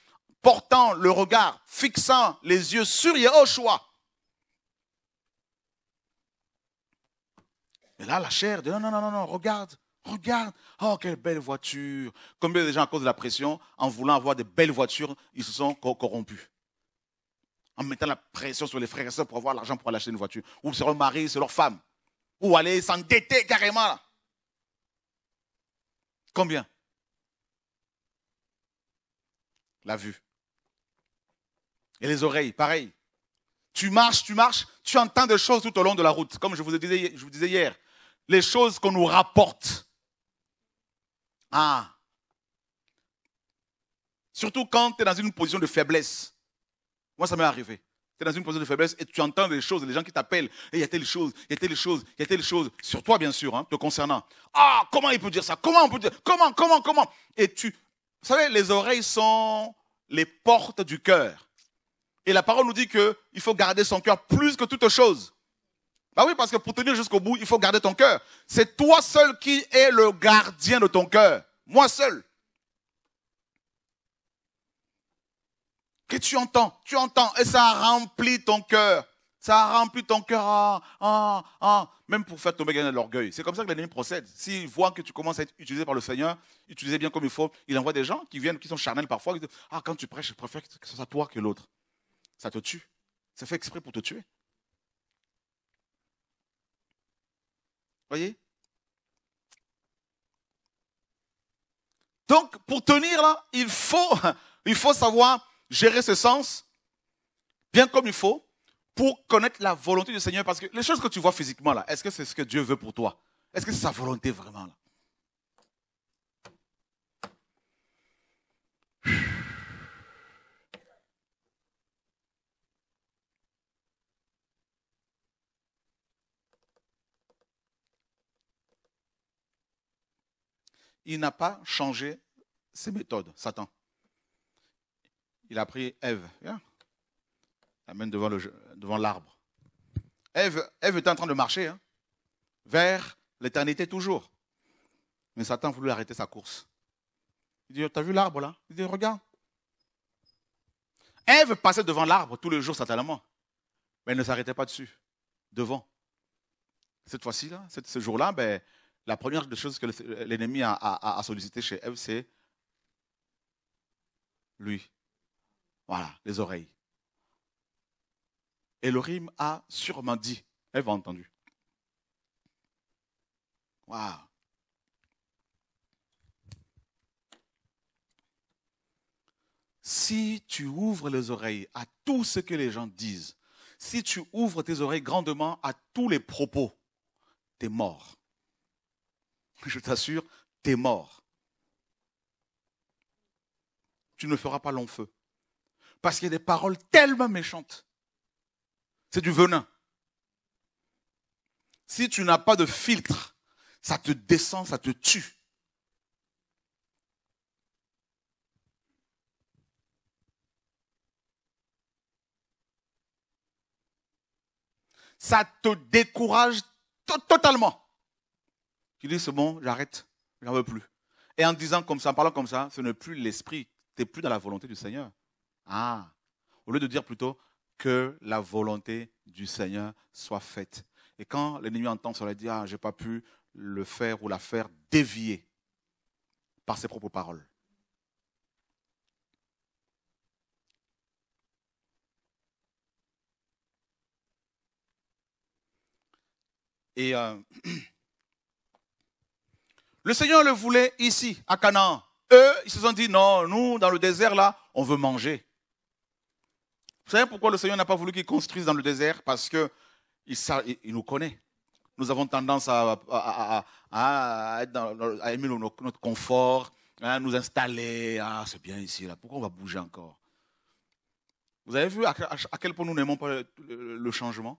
portant le regard, fixant les yeux sur choix Et là, la chair dit non, non, non, non, regarde, Regarde, oh, quelle belle voiture. Combien de gens, à cause de la pression, en voulant avoir de belles voitures, ils se sont corrompus en mettant la pression sur les frères et sœurs pour avoir l'argent pour aller acheter une voiture. Ou sur leur mari, sur leur femme. Ou aller s'endetter carrément. Combien La vue. Et les oreilles, pareil. Tu marches, tu marches, tu entends des choses tout au long de la route. Comme je vous je vous disais hier, les choses qu'on nous rapporte ah. Surtout quand tu es dans une position de faiblesse. Moi, ça m'est arrivé. Tu es dans une position de faiblesse et tu entends des choses, les gens qui t'appellent. Et eh, il y a telle chose, il y a telle chose, il y a telle chose. Sur toi, bien sûr, hein, te concernant. Ah, comment il peut dire ça Comment on peut dire Comment, comment, comment Et tu. Vous savez, les oreilles sont les portes du cœur. Et la parole nous dit qu'il faut garder son cœur plus que toute chose. Bah oui, parce que pour tenir jusqu'au bout, il faut garder ton cœur. C'est toi seul qui es le gardien de ton cœur. Moi seul. Que tu entends, tu entends, et ça remplit ton cœur. Ça remplit ton cœur. Ah, ah, ah. Même pour faire tomber gagner l'orgueil. C'est comme ça que l'ennemi procède. S'il voit que tu commences à être utilisé par le Seigneur, utilisé bien comme il faut, il envoie des gens qui viennent, qui sont charnels parfois. Qui disent, ah, quand tu prêches, je préfère que ce soit toi que l'autre. Ça te tue. Ça fait exprès pour te tuer. Voyez Donc, pour tenir là, il faut, il faut savoir gérer ce sens bien comme il faut pour connaître la volonté du Seigneur. Parce que les choses que tu vois physiquement là, est-ce que c'est ce que Dieu veut pour toi Est-ce que c'est sa volonté vraiment là il n'a pas changé ses méthodes, Satan. Il a pris Ève. la Amène devant, le, devant l'arbre. Ève, était en train de marcher hein, vers l'éternité toujours. Mais Satan voulait arrêter sa course. Il dit, oh, t'as vu l'arbre là Il dit, regarde. Ève passait devant l'arbre tous les jours satanement, mais elle ne s'arrêtait pas dessus, devant. Cette fois-ci, là, ce jour-là, ben, la première des choses que euh, l'ennemi a, sollicité chez Ève, c'est lui. Voilà, les oreilles. Et le rime a sûrement dit, Elle a entendu. Waouh. Si tu ouvres les oreilles à tout ce que les gens disent, si tu ouvres tes oreilles grandement à tous les propos, t'es mort je t'assure, t'es mort. Tu ne feras pas long feu. Parce qu'il y a des paroles tellement méchantes. C'est du venin. Si tu n'as pas de filtre, ça te descend, ça te tue. Ça te décourage totalement. Tu dit c'est bon, j'arrête, j'en veux plus. Et en disant comme ça, en parlant comme ça, ce n'est plus l'esprit, tu n'es plus dans la volonté du Seigneur. Ah, au lieu de dire plutôt que la volonté du Seigneur soit faite. Et quand l'ennemi entend cela, il dit Ah, je n'ai pas pu le faire ou la faire dévier par ses propres paroles. Et euh, Le Seigneur le voulait ici, à Canaan. Eux, ils se sont dit, non, nous, dans le désert, là, on veut manger. Vous savez pourquoi le Seigneur n'a pas voulu qu'ils construisent dans le désert Parce qu'il il nous connaît. Nous avons tendance à, aimer notre confort, à nous installer. Ah, c'est bien ici, là. Pourquoi on va bouger encore Vous avez vu à, quel point nous n'aimons pas le changement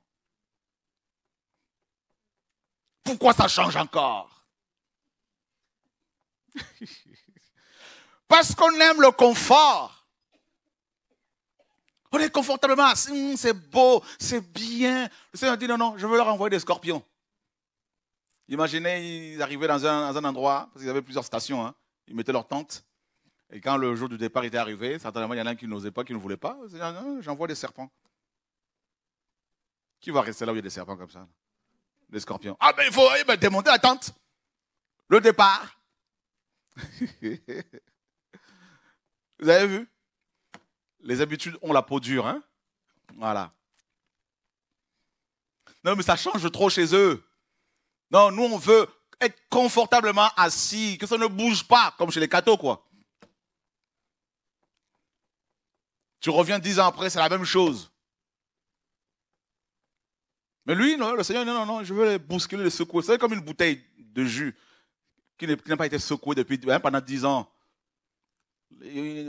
Pourquoi ça change encore Parce qu'on aime le confort. On est confortablement, hum, c'est beau, c'est bien. Le Seigneur dit non, non, je veux leur envoyer des scorpions. Imaginez, ils arrivaient dans un, endroit, parce qu'ils avaient plusieurs stations, hein. ils mettaient leur tente. Et quand le jour du départ était arrivé, certainement, il y en a un qui n'osait pas, qui ne voulait pas. J'envoie des serpents. Qui va rester là où il y a des serpents comme ça Des scorpions. Ah, ben il faut eh ben, démonter la tente. Le départ. Vous avez vu Les habitudes ont la peau dure, hein Voilà. Non, mais ça change trop chez eux. Non, nous, on veut être confortablement assis, que ça ne bouge pas, comme chez les cathos, quoi. Tu reviens dix ans après, c'est la même chose. Mais lui, non, le Seigneur, non, non, non, je veux les bousculer, les secouer. C'est comme une bouteille de jus qui n'a pas été secoué depuis, pendant dix ans.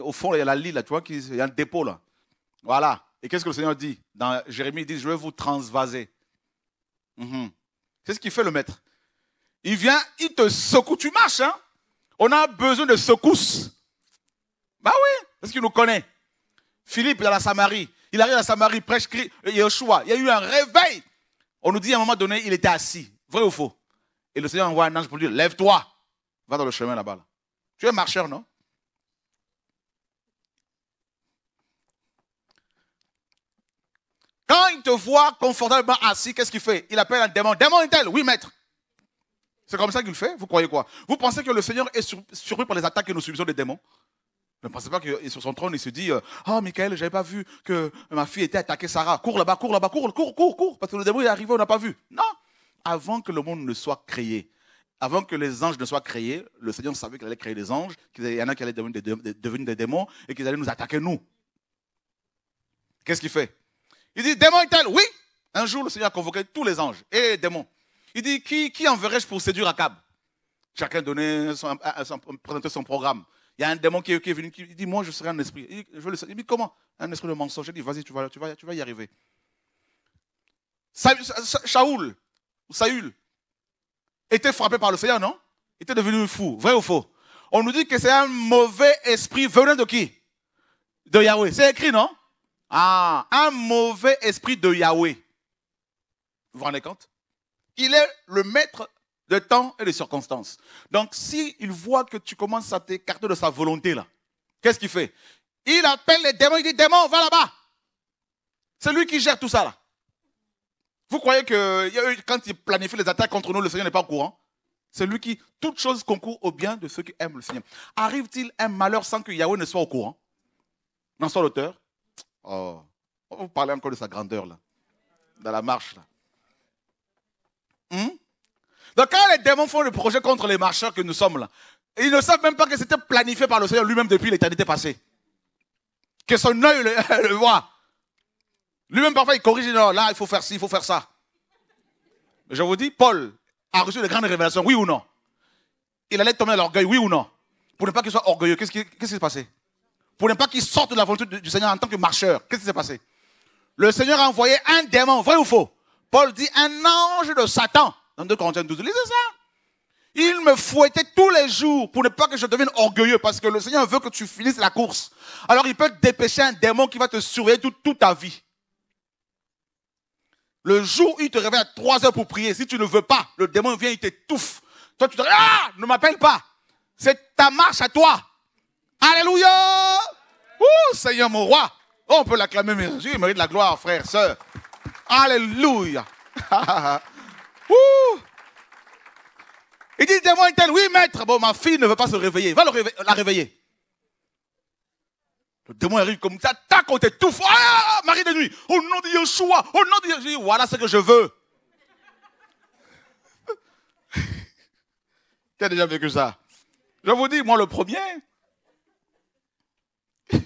Au fond, il y a la lille, là, tu vois, il y a un dépôt là. Voilà. Et qu'est-ce que le Seigneur dit Dans Jérémie, il dit, je vais vous transvaser. Mhm. C'est ce qu'il fait le maître. Il vient, il te secoue, tu marches. Hein? On a besoin de secousses. Bah oui, parce qu'il nous connaît. Philippe, il est à la Samarie. Il arrive à la Samarie, prêche euh, Yeshua. Il y a eu un réveil. On nous dit à un moment donné, il était assis. Vrai ou faux Et le Seigneur envoie un ange pour lui dire, lève-toi. Va dans le chemin là-bas. Tu es marcheur, non Quand il te voit confortablement assis, qu'est-ce qu'il fait Il appelle un démon. Démon est-elle Oui, maître. C'est comme ça qu'il fait Vous croyez quoi Vous pensez que le Seigneur est surpris par les attaques que nous subissons des démons ne pensez pas que sur son trône, il se dit Ah, oh, Michael, n'avais pas vu que ma fille était attaquée, Sarah. Cours là-bas, cours là-bas, cours, cours, cours, cours. Parce que le démon est arrivé, on n'a pas vu. Non. Avant que le monde ne soit créé, avant que les anges ne soient créés, le Seigneur savait qu'il allait créer des anges, qu'il y en a qui allaient devenir des, démons et qu'ils allaient nous attaquer, nous. Qu'est-ce qu'il fait Il dit, démon est-elle Oui. Un jour, le Seigneur a convoqué tous les anges et démons. Il dit, qui, qui enverrai-je pour séduire Akab Chacun donnait son, présentait son programme. Il y a un démon qui est, venu, qui dit, moi je serai un esprit. Il dit, comment Un esprit de mensonge. Il dit, vas-y, tu vas, y arriver. ou Saül, était frappé par le Seigneur, non Il était devenu fou, vrai ou faux On nous dit que c'est un mauvais esprit venant de qui De Yahweh. C'est écrit, non Ah, un mauvais esprit de Yahweh. Vous vous rendez compte Il est le maître de temps et des circonstances. Donc, s'il il voit que tu commences à t'écarter de sa volonté, là, qu'est-ce qu'il fait Il appelle les démons, il dit, démons, va là-bas. C'est lui qui gère tout ça, là. Vous croyez que quand il planifie les attaques contre nous, le Seigneur n'est pas au courant C'est lui qui, toute chose concourt au bien de ceux qui aiment le Seigneur. Arrive-t-il un malheur sans que Yahweh ne soit au courant N'en son l'auteur Oh, on va vous parler encore de sa grandeur là, dans la marche là. Hmm? Donc quand les démons font le projet contre les marcheurs que nous sommes là, ils ne savent même pas que c'était planifié par le Seigneur lui-même depuis l'éternité passée. Que son œil le voit. Lui-même, parfois, il corrige, non, là, il faut faire ci, il faut faire ça. Je vous dis, Paul a reçu de grandes révélations, oui ou non Il allait tomber dans l'orgueil, oui ou non Pour ne pas qu'il soit orgueilleux, qu'est-ce qui, s'est passé Pour ne pas qu'il sorte de la volonté du Seigneur en tant que marcheur, qu'est-ce qui s'est passé Le Seigneur a envoyé un démon, vrai ou faux Paul dit un ange de Satan, dans 2 Corinthiens 12, lisez ça. Il me fouettait tous les jours pour ne pas que je devienne orgueilleux parce que le Seigneur veut que tu finisses la course. Alors il peut dépêcher un démon qui va te surveiller toute ta vie. Le jour où il te réveille à 3 heures pour prier, si tu ne veux pas, le démon vient, il t'étouffe. Toi, tu te dis, ah, ne m'appelle pas. C'est ta marche à toi. Alléluia. Ouh, Seigneur mon roi. Oh, on peut l'acclamer, mais Jésus mérite la gloire, frère, sœur. Alléluia. Ouh. Il dit, démon tel, oui, maître. Bon, ma fille ne veut pas se réveiller. Va la réveiller. Le démon arrive comme ça, tac, on tout ah, ah, ah, ah, Marie de nuit, au nom de Yeshua, au nom de Yeshua, voilà ce que je veux. tu as déjà vécu ça Je vous dis, moi le premier.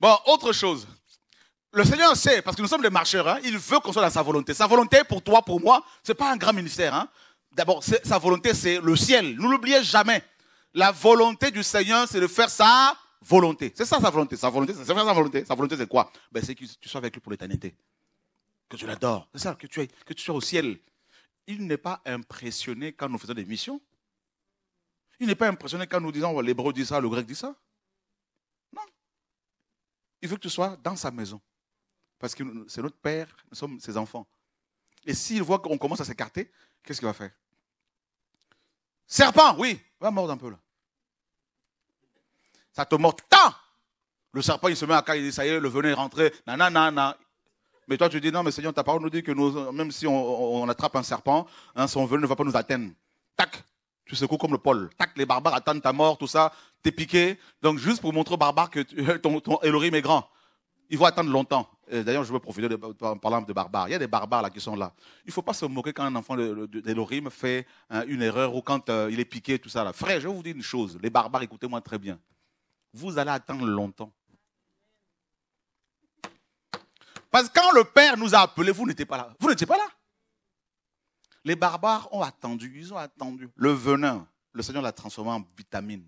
bon, autre chose. Le Seigneur sait, parce que nous sommes des marcheurs, hein, il veut qu'on soit dans sa volonté. Sa volonté pour toi, pour moi, ce n'est pas un grand ministère. Hein. D'abord, sa volonté, c'est le ciel. Ne l'oubliez jamais. La volonté du Seigneur, c'est de faire sa volonté. C'est ça sa volonté. Sa volonté, c'est sa volonté. Sa volonté, c'est quoi ben, C'est que tu sois avec lui pour l'éternité. Que tu l'adores. C'est ça, que tu, que tu sois au ciel. Il n'est pas impressionné quand nous faisons des missions. Il n'est pas impressionné quand nous disons, oh, l'hébreu dit ça, le grec dit ça. Non. Il veut que tu sois dans sa maison. Parce que c'est notre père, nous sommes ses enfants. Et s'il voit qu'on commence à s'écarter, qu'est-ce qu'il va faire Serpent, oui, va mordre un peu là. Ça te mord tant. Le serpent, il se met à caille, il dit, ça y est, le venin est rentré, nanana. Nan. Mais toi, tu dis, non, mais Seigneur, ta parole nous dit que même si on, attrape un serpent, hein, son venin ne va pas nous atteindre. Tac, tu secoues comme le pôle. Tac, les barbares attendent ta mort, tout ça, t'es piqué. Donc, juste pour montrer aux barbares que ton, ton est grand, ils vont attendre longtemps. D'ailleurs, je veux profiter de, parlant de barbares. Il y a des barbares là qui sont là. Il ne faut pas se moquer quand un enfant d'Elorim de, fait hein, une erreur ou quand euh, il est piqué, tout ça. Là. Frère, je vais vous dire une chose. Les barbares, écoutez-moi très bien. Vous allez attendre longtemps. Parce que quand le Père nous a appelés, vous n'étiez pas là. Vous n'étiez pas là. Les barbares ont attendu. Ils ont attendu. Le venin, le Seigneur l'a transformé en vitamine.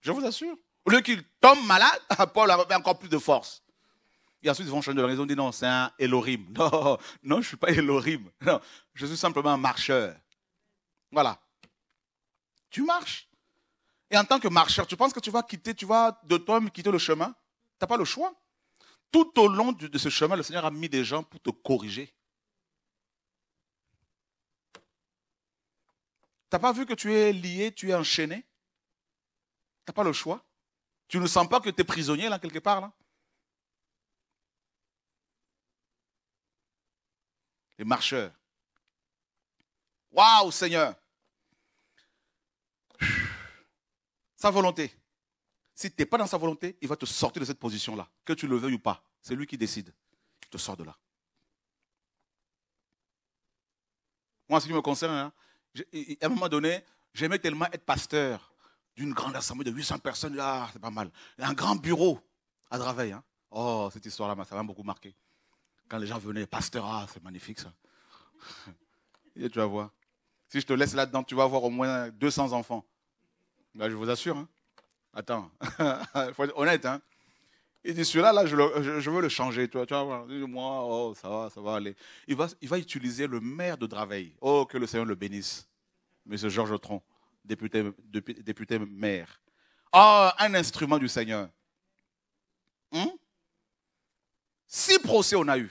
Je vous assure. Au lieu qu'il tombe malade, Paul avait encore plus de force. Et ensuite, ils vont changer de raison, dit non, c'est un Elohim. Non, non, je ne suis pas Elohim. Non, je suis simplement un marcheur. Voilà. Tu marches. Et en tant que marcheur, tu penses que tu vas quitter, tu vas de toi-même quitter le chemin Tu n'as pas le choix. Tout au long de ce chemin, le Seigneur a mis des gens pour te corriger. Tu n'as pas vu que tu es lié, tu es enchaîné Tu n'as pas le choix Tu ne sens pas que tu es prisonnier, là, quelque part, là les marcheurs. Waouh, Seigneur! Sa volonté. Si tu n'es pas dans sa volonté, il va te sortir de cette position-là. Que tu le veuilles ou pas, c'est lui qui décide. Il te sort de là. Moi, ce qui me concerne, hein, à un moment donné, j'aimais tellement être pasteur d'une grande assemblée de 800 personnes. Ah, c'est pas mal. Un grand bureau à travail. Hein. Oh, cette histoire-là, ça m'a beaucoup marqué. Quand les gens venaient, pasteur, ah, c'est magnifique ça. Et tu vas voir. Si je te laisse là-dedans, tu vas avoir au moins 200 enfants. Là, bah, je vous assure. Hein. Attends, il faut être honnête. Hein. Il dit, celui-là, là, je, veux le changer. Tu vois, tu moi, oh, ça va, ça va aller. Il va, il va utiliser le maire de Draveil. Oh, que le Seigneur le bénisse. Monsieur Georges Tron, député, député maire. Ah, un instrument du Seigneur. Hein? Six procès on a eu.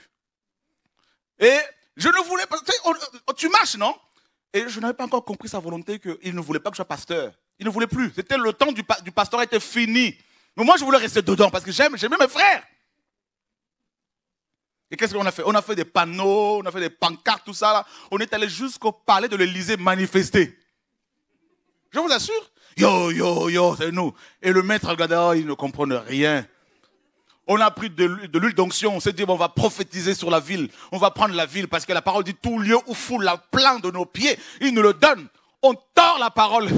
Et je ne voulais pas. Tu marches, non Et je n'avais pas encore compris sa volonté qu'il ne voulait pas que je sois pasteur. Il ne voulait plus. C'était le temps du, pasteur était fini. Mais moi, je voulais rester dedans parce que j'aime, mes frères. Et qu'est-ce qu'on a fait On a fait des panneaux, on a fait des pancartes, tout ça. Là. On est allé jusqu'au palais de l'Élysée manifester. Je vous assure. Yo, yo, yo, c'est nous. Et le maître il oh, il ne comprend rien. On a pris de l'huile d'onction, on s'est dit, on va prophétiser sur la ville, on va prendre la ville, parce que la parole dit, tout lieu où foule la plainte de nos pieds, il nous le donne. On tord la parole.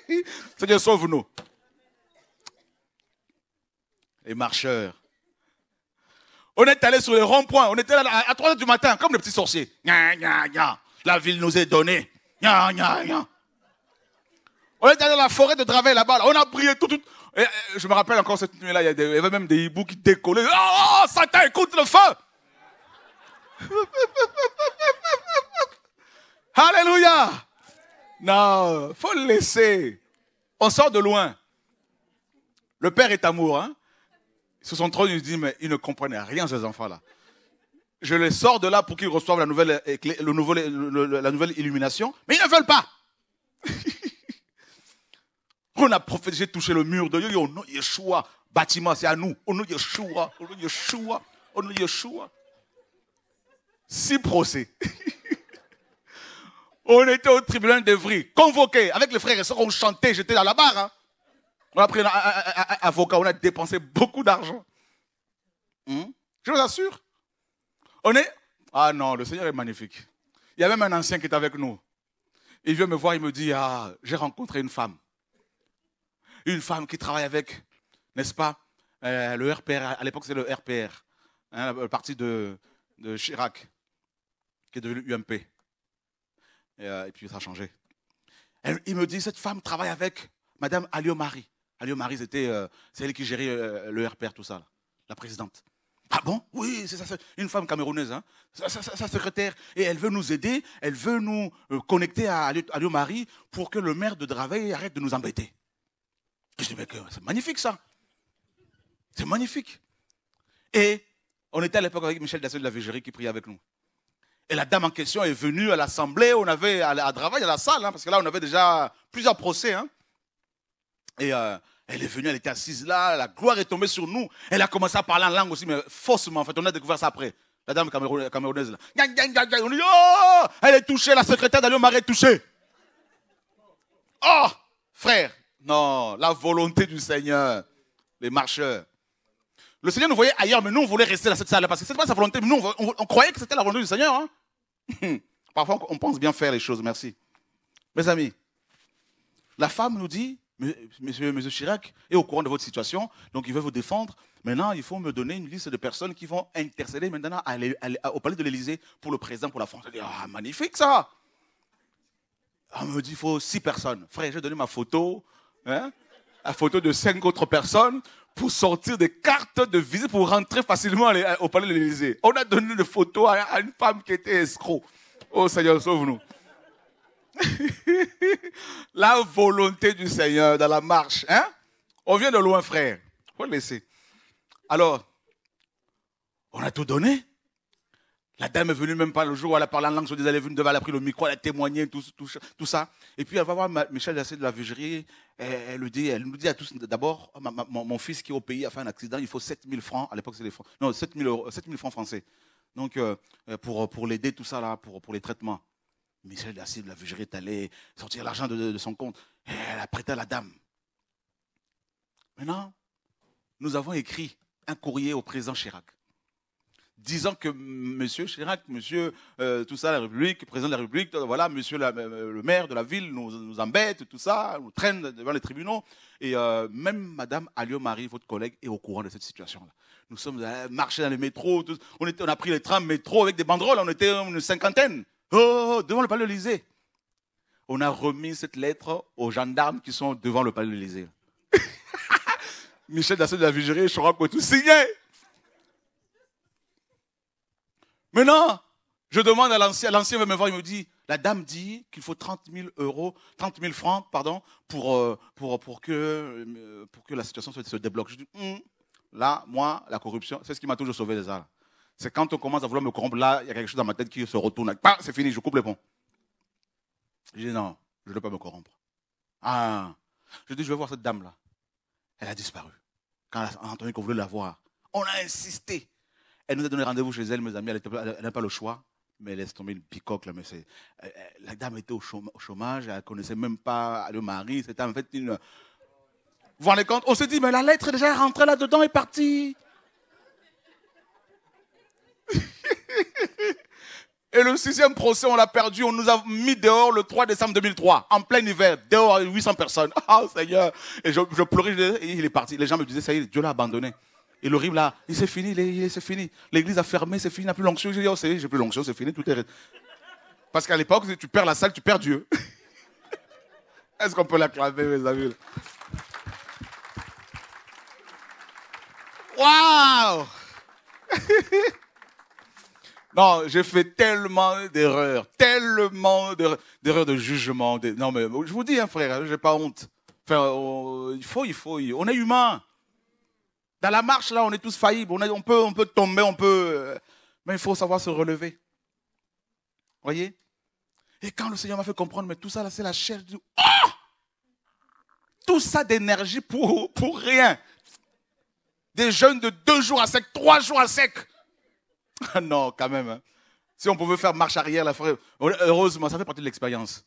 Seigneur, sauve-nous. Les marcheurs. On est allé sur les ronds-points, on était là à 3 heures du matin, comme les petits sorciers. La ville nous est donnée. On est allé dans la forêt de Travail là-bas, on a prié tout, tout, je me rappelle encore cette nuit-là, il y avait même des hiboux qui décollaient. Oh, ah, Satan, ah, ah, écoute le feu Alléluia Non, faut le laisser. On sort de loin. Le père est amour. Hein Sur son trône, il dit, mais ils ne comprennent rien, ces enfants-là. Je les sors de là pour qu'ils reçoivent la nouvelle, le nouveau, la nouvelle illumination, mais ils ne veulent pas. On a prophétisé touché le mur de Dieu. Yeshua, bâtiment, c'est à nous. On Yeshua, on Yeshua, Yeshua. Six procès. on était au tribunal d'Evry, convoqué avec les frères et sœurs, on chantait, j'étais dans la barre. Hein. On a pris un, avocat, on a dépensé beaucoup d'argent. Hmm? Je vous assure. On est. Ah non, le Seigneur est magnifique. Il y a même un ancien qui est avec nous. Il vient me voir, il me dit Ah, j'ai rencontré une femme une femme qui travaille avec, n'est-ce pas, euh, le RPR. À l'époque, c'est le RPR, hein, le euh, parti de, Chirac, qui est devenu UMP. Euh, et, puis ça a changé. il me dit, cette femme travaille avec Madame Alio-Marie. Alio-Marie, c'était celle qui gérait le RPR, tout ça, la présidente. Ah bon Oui, c'est ça, une femme camerounaise, hein. sa, secrétaire. Et elle veut nous aider, elle veut nous connecter à Alio Marie pour que le maire de Draveil arrête de nous embêter. Je dis, mais c'est magnifique ça. C'est magnifique. Et on était à l'époque avec Michel Dassel de la Végérie qui priait avec nous. Et la dame en question est venue à l'assemblée, on avait à, travail, à la salle, hein, parce que là, on avait déjà plusieurs procès. Hein. Et euh, elle est venue, elle était assise là, la gloire est tombée sur nous. Elle a commencé à parler en langue aussi, mais faussement, en fait, on a découvert ça après. La dame camerounaise là. oh, elle est touchée, la secrétaire d'Alio est touchée. Oh, frère, non, la volonté du Seigneur, les marcheurs. Le Seigneur nous voyait ailleurs, mais nous, on voulait rester dans cette salle parce que ce n'était pas sa volonté. Mais nous, on, croyait que c'était la volonté du Seigneur. Hein. Parfois, on pense bien faire les choses, merci. Mes amis, la femme nous dit, monsieur, monsieur Chirac est au courant de votre situation, donc il veut vous défendre. Maintenant, il faut me donner une liste de personnes qui vont intercéder maintenant au palais de l'Élysée pour le président, pour la France. ah, magnifique ça On me dit, il faut six personnes. Frère, j'ai donné ma photo, hein, photo de cinq autres personnes pour sortir des cartes de visite pour rentrer facilement au palais de l'Élysée. On a donné une photo à une femme qui était escroc. Oh Seigneur, sauve-nous. la volonté du Seigneur dans la marche. Hein? On vient de loin, frère. Faut le laisser. Alors, on a tout donné. La dame est venue même pas le jour où elle a parlé en langue, elle est venue devant, elle a pris le micro, elle a témoigné, tout, ça. Et puis elle va voir Michel Dassé de la Vigerie. elle, dit, elle nous dit à tous, d'abord, oh, mon, fils qui est au pays a fait un accident, il faut 7000 francs, à l'époque c'est les francs, non, 7000 francs français. Donc, euh, euh, pour, euh, pour l'aider, tout ça là, pour, pour les traitements. Michel Dassé de la Vigerie est allé sortir l'argent de, son compte, et elle a prêté à la dame. Maintenant, nous avons écrit un courrier au président Chirac disant que Monsieur Chirac, Monsieur euh, tout ça, la République, président de la République, euh, voilà, Monsieur euh, le maire de la ville nous, embête, tout ça, nous traîne devant les tribunaux. Et même Madame Alliot-Marie, votre collègue, est au courant de cette situation-là. Nous sommes marchés dans les métros, on, a pris les trams métro avec des banderoles, on était une cinquantaine, oh, oh, oh, devant le palais de l'Élysée. On a remis cette lettre aux gendarmes qui sont devant le palais de l'Élysée. Michel Dassault de la Vigerie, je crois tout signé. Maintenant, je demande à l'ancien, l'ancien veut me voir, il me dit, la dame dit qu'il faut 30 000 euros, 30 000 francs, pardon, pour, euh, pour, pour, que, euh, pour que la situation se, débloque. Je dis, hum, là, moi, la corruption, c'est ce qui m'a toujours sauvé des arts. C'est quand on commence à vouloir me corrompre, là, il y a quelque chose dans ma tête qui se retourne. c'est fini, je coupe les ponts. Je dis, non, je ne veux pas me corrompre. Ah, je dis, je vais voir cette dame-là. Elle a disparu. Quand on a entendu qu'on voulait la voir, on a insisté. Elle nous a donné rendez-vous chez elle, mes amis. Elle n'a pas le choix. Mais laisse tomber le picoque là, mais c'est, euh, euh, la dame était au chômage, elle ne connaissait même pas le mari, c'était en fait une, vous vous rendez compte? On s'est dit, mais la lettre est déjà rentrée là-dedans et partie. et le sixième procès, on l'a perdu, on nous a mis dehors le 3 décembre 2003, en plein hiver, dehors 800 personnes. Oh, Seigneur! Et je, pleurais, il est parti. Les gens me disaient, ça y est, Dieu l'a abandonné. Et le là, il s'est fini, c'est fini. L'église a fermé, c'est fini, a plus l'onction. J'ai dit, oh, c'est j'ai plus l'onction, c'est fini, tout est. Parce qu'à l'époque, tu perds la salle, tu perds Dieu. Est-ce qu'on peut l'acclamer, mes amis Waouh Non, j'ai fait tellement d'erreurs, tellement d'erreurs de jugement. Non, mais je vous dis, hein, frère, hein, j'ai pas honte. Enfin, il faut, il faut, on est humain. Dans la marche, là, on est tous faillibles. On, peut, on peut tomber, on peut. Euh, mais il faut savoir se relever. Voyez Et quand le Seigneur m'a fait comprendre, mais tout ça, là, c'est la chair du. Oh! tout ça d'énergie pour, pour rien. Des jeunes de deux jours à sec, trois jours à sec. Ah non, quand même. Hein. Si on pouvait faire marche arrière, la forêt. Heureusement, ça fait partie de l'expérience.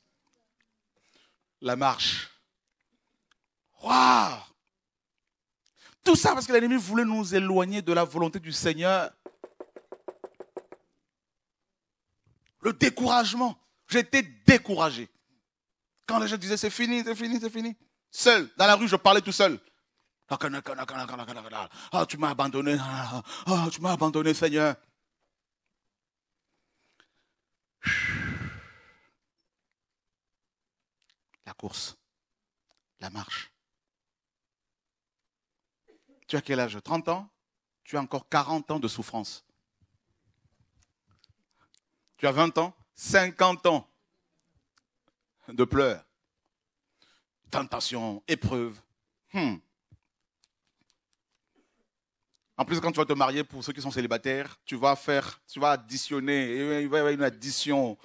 La marche. Waouh tout ça parce que l'ennemi voulait nous éloigner de la volonté du Seigneur. Le découragement. J'étais découragé. Quand les gens disaient c'est fini, c'est fini, c'est fini. Seul, dans la rue, je parlais tout seul. Ah, tu m'as abandonné. Ah, ah tu m'as abandonné, Seigneur. La course, la marche, tu as quel âge 30 ans Tu as encore 40 ans de souffrance. Tu as 20 ans 50 ans de pleurs, tentations, épreuves. Hmm. En plus, quand tu vas te marier, pour ceux qui sont célibataires, tu vas faire, tu vas additionner, il va y avoir une addition,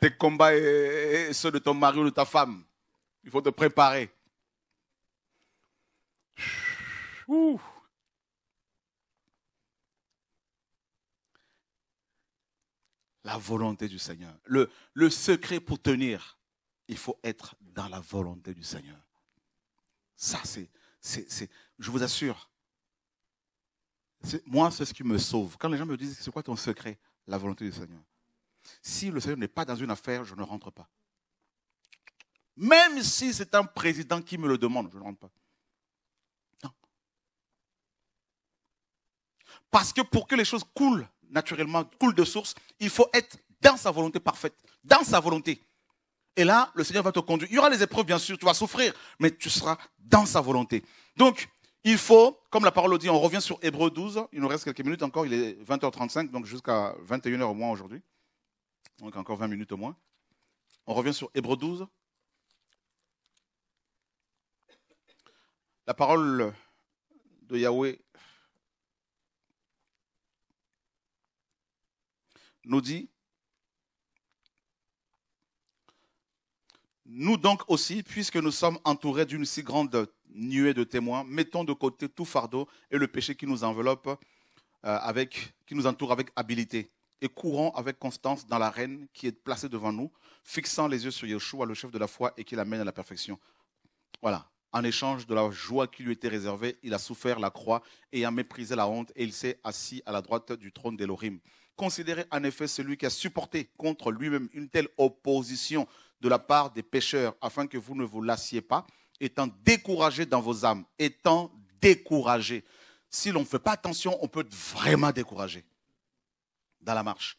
tes combats et, ceux de ton mari ou de ta femme. Il faut te préparer. Ouh. la volonté du Seigneur. Le, secret pour tenir, il faut être dans la volonté du Seigneur. Ça, c'est, c'est, je vous assure, moi, c'est ce qui me sauve. Quand les gens me disent, c'est quoi ton secret La volonté du Seigneur. Si le Seigneur n'est pas dans une affaire, je ne rentre pas. Même si c'est un président qui me le demande, je ne rentre pas. Non. Parce que pour que les choses coulent, naturellement coule de source. Il faut être dans sa volonté parfaite, dans sa volonté. Et là, le Seigneur va te conduire. Il y aura les épreuves, bien sûr, tu vas souffrir, mais tu seras dans sa volonté. Donc, il faut, comme la parole le dit, on revient sur Hébreu 12, il nous reste quelques minutes encore, il est 20h35, donc jusqu'à 21h au moins aujourd'hui. Donc encore 20 minutes au moins. On revient sur Hébreu 12. La parole de Yahweh nous dit, Nous donc aussi, puisque nous sommes entourés d'une si grande nuée de témoins, mettons de côté tout fardeau et le péché qui nous enveloppe, euh, avec, qui nous entoure avec habileté, et courons avec constance dans la reine qui est placée devant nous, fixant les yeux sur Yeshua, le chef de la foi, et qui l'amène à la perfection. Voilà. En échange de la joie qui lui était réservée, il a souffert la croix, et a méprisé la honte, et il s'est assis à la droite du trône d'Elohim. Considérez en effet celui qui a supporté contre lui-même une telle opposition de la part des pécheurs, afin que vous ne vous lassiez pas, étant découragé dans vos âmes, étant découragé. » Si l'on ne fait pas attention, on peut être vraiment découragé dans la marche.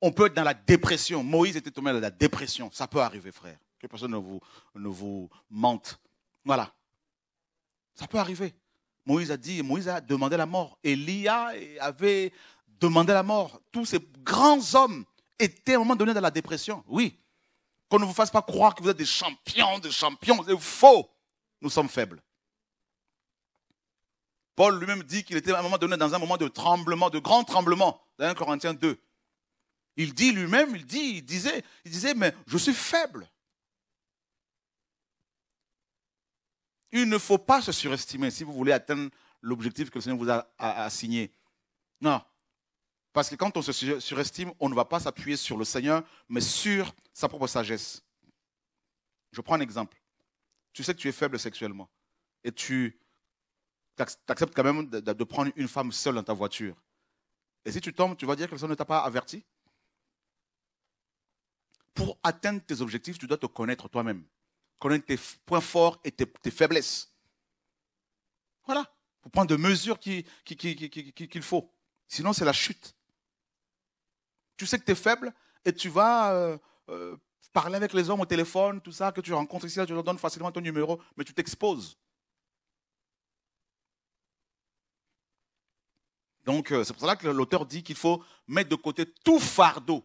On peut être dans la dépression. Moïse était tombé dans la dépression. Ça peut arriver, frère. Que personne ne vous, ne vous mente. Voilà. Ça peut arriver. Moïse a dit, Moïse a demandé la mort. Elia avait Demandez la mort. Tous ces grands hommes étaient à un moment donné dans la dépression. Oui. Qu'on ne vous fasse pas croire que vous êtes des champions, des champions. C'est faux. Nous sommes faibles. Paul lui-même dit qu'il était à un moment donné dans un moment de tremblement, de grand tremblement, dans 1 Corinthiens 2. Il dit lui-même, il dit, il disait, il disait, mais je suis faible. Il ne faut pas se surestimer si vous voulez atteindre l'objectif que le Seigneur vous a assigné. Non, parce que quand on se surestime, on ne va pas s'appuyer sur le Seigneur, mais sur sa propre sagesse. Je prends un exemple. Tu sais que tu es faible sexuellement et tu acceptes quand même de prendre une femme seule dans ta voiture. Et si tu tombes, tu vas dire que personne ne t'a pas averti. Pour atteindre tes objectifs, tu dois te connaître toi-même. Connaître tes points forts et tes, faiblesses. Voilà. Pour prendre des mesures qu'il faut. Sinon, c'est la chute tu sais que tu es faible et tu vas euh, euh, parler avec les hommes au téléphone, tout ça, que tu rencontres ici, tu leur donnes facilement ton numéro, mais tu t'exposes. Donc, euh, c'est pour cela que l'auteur dit qu'il faut mettre de côté tout fardeau,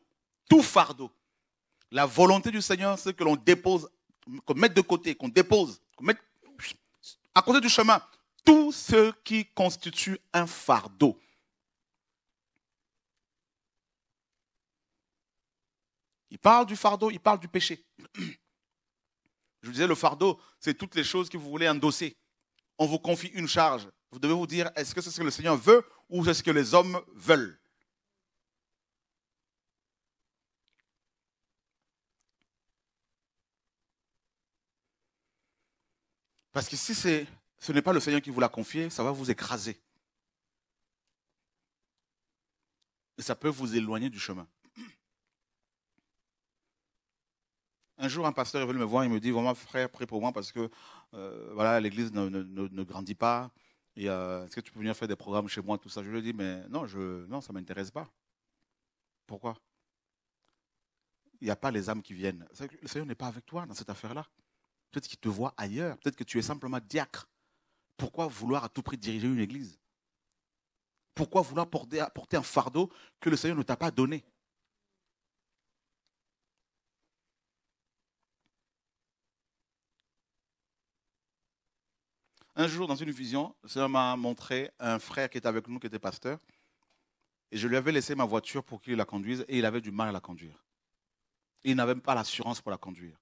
tout fardeau. La volonté du Seigneur, c'est que l'on dépose, qu'on mette de côté, qu'on dépose, qu'on mette à côté du chemin tout ce qui constitue un fardeau. Il parle du fardeau, il parle du péché. Je vous disais, le fardeau, c'est toutes les choses que vous voulez endosser. On vous confie une charge. Vous devez vous dire, est-ce que c'est ce que le Seigneur veut ou c'est ce que les hommes veulent Parce que si ce n'est pas le Seigneur qui vous l'a confié, ça va vous écraser. Et ça peut vous éloigner du chemin. Un jour, un pasteur est venu me voir, et me dit, vraiment, frère, prie pour moi parce que euh, voilà, l'église ne, grandit pas. Euh, est-ce que tu peux venir faire des programmes chez moi, tout ça Je lui ai dit, mais non, je, non ça ne m'intéresse pas. Pourquoi Il n'y a pas les âmes qui viennent. Le Seigneur n'est pas avec toi dans cette affaire-là. Peut-être qu'il te voit ailleurs. Peut-être que tu es simplement diacre. Pourquoi vouloir à tout prix diriger une église Pourquoi vouloir porter, porter un fardeau que le Seigneur ne t'a pas donné Un jour, dans une vision, le m'a montré un frère qui était avec nous, qui était pasteur. Et je lui avais laissé ma voiture pour qu'il la conduise et il avait du mal à la conduire. Il n'avait même pas l'assurance pour la conduire.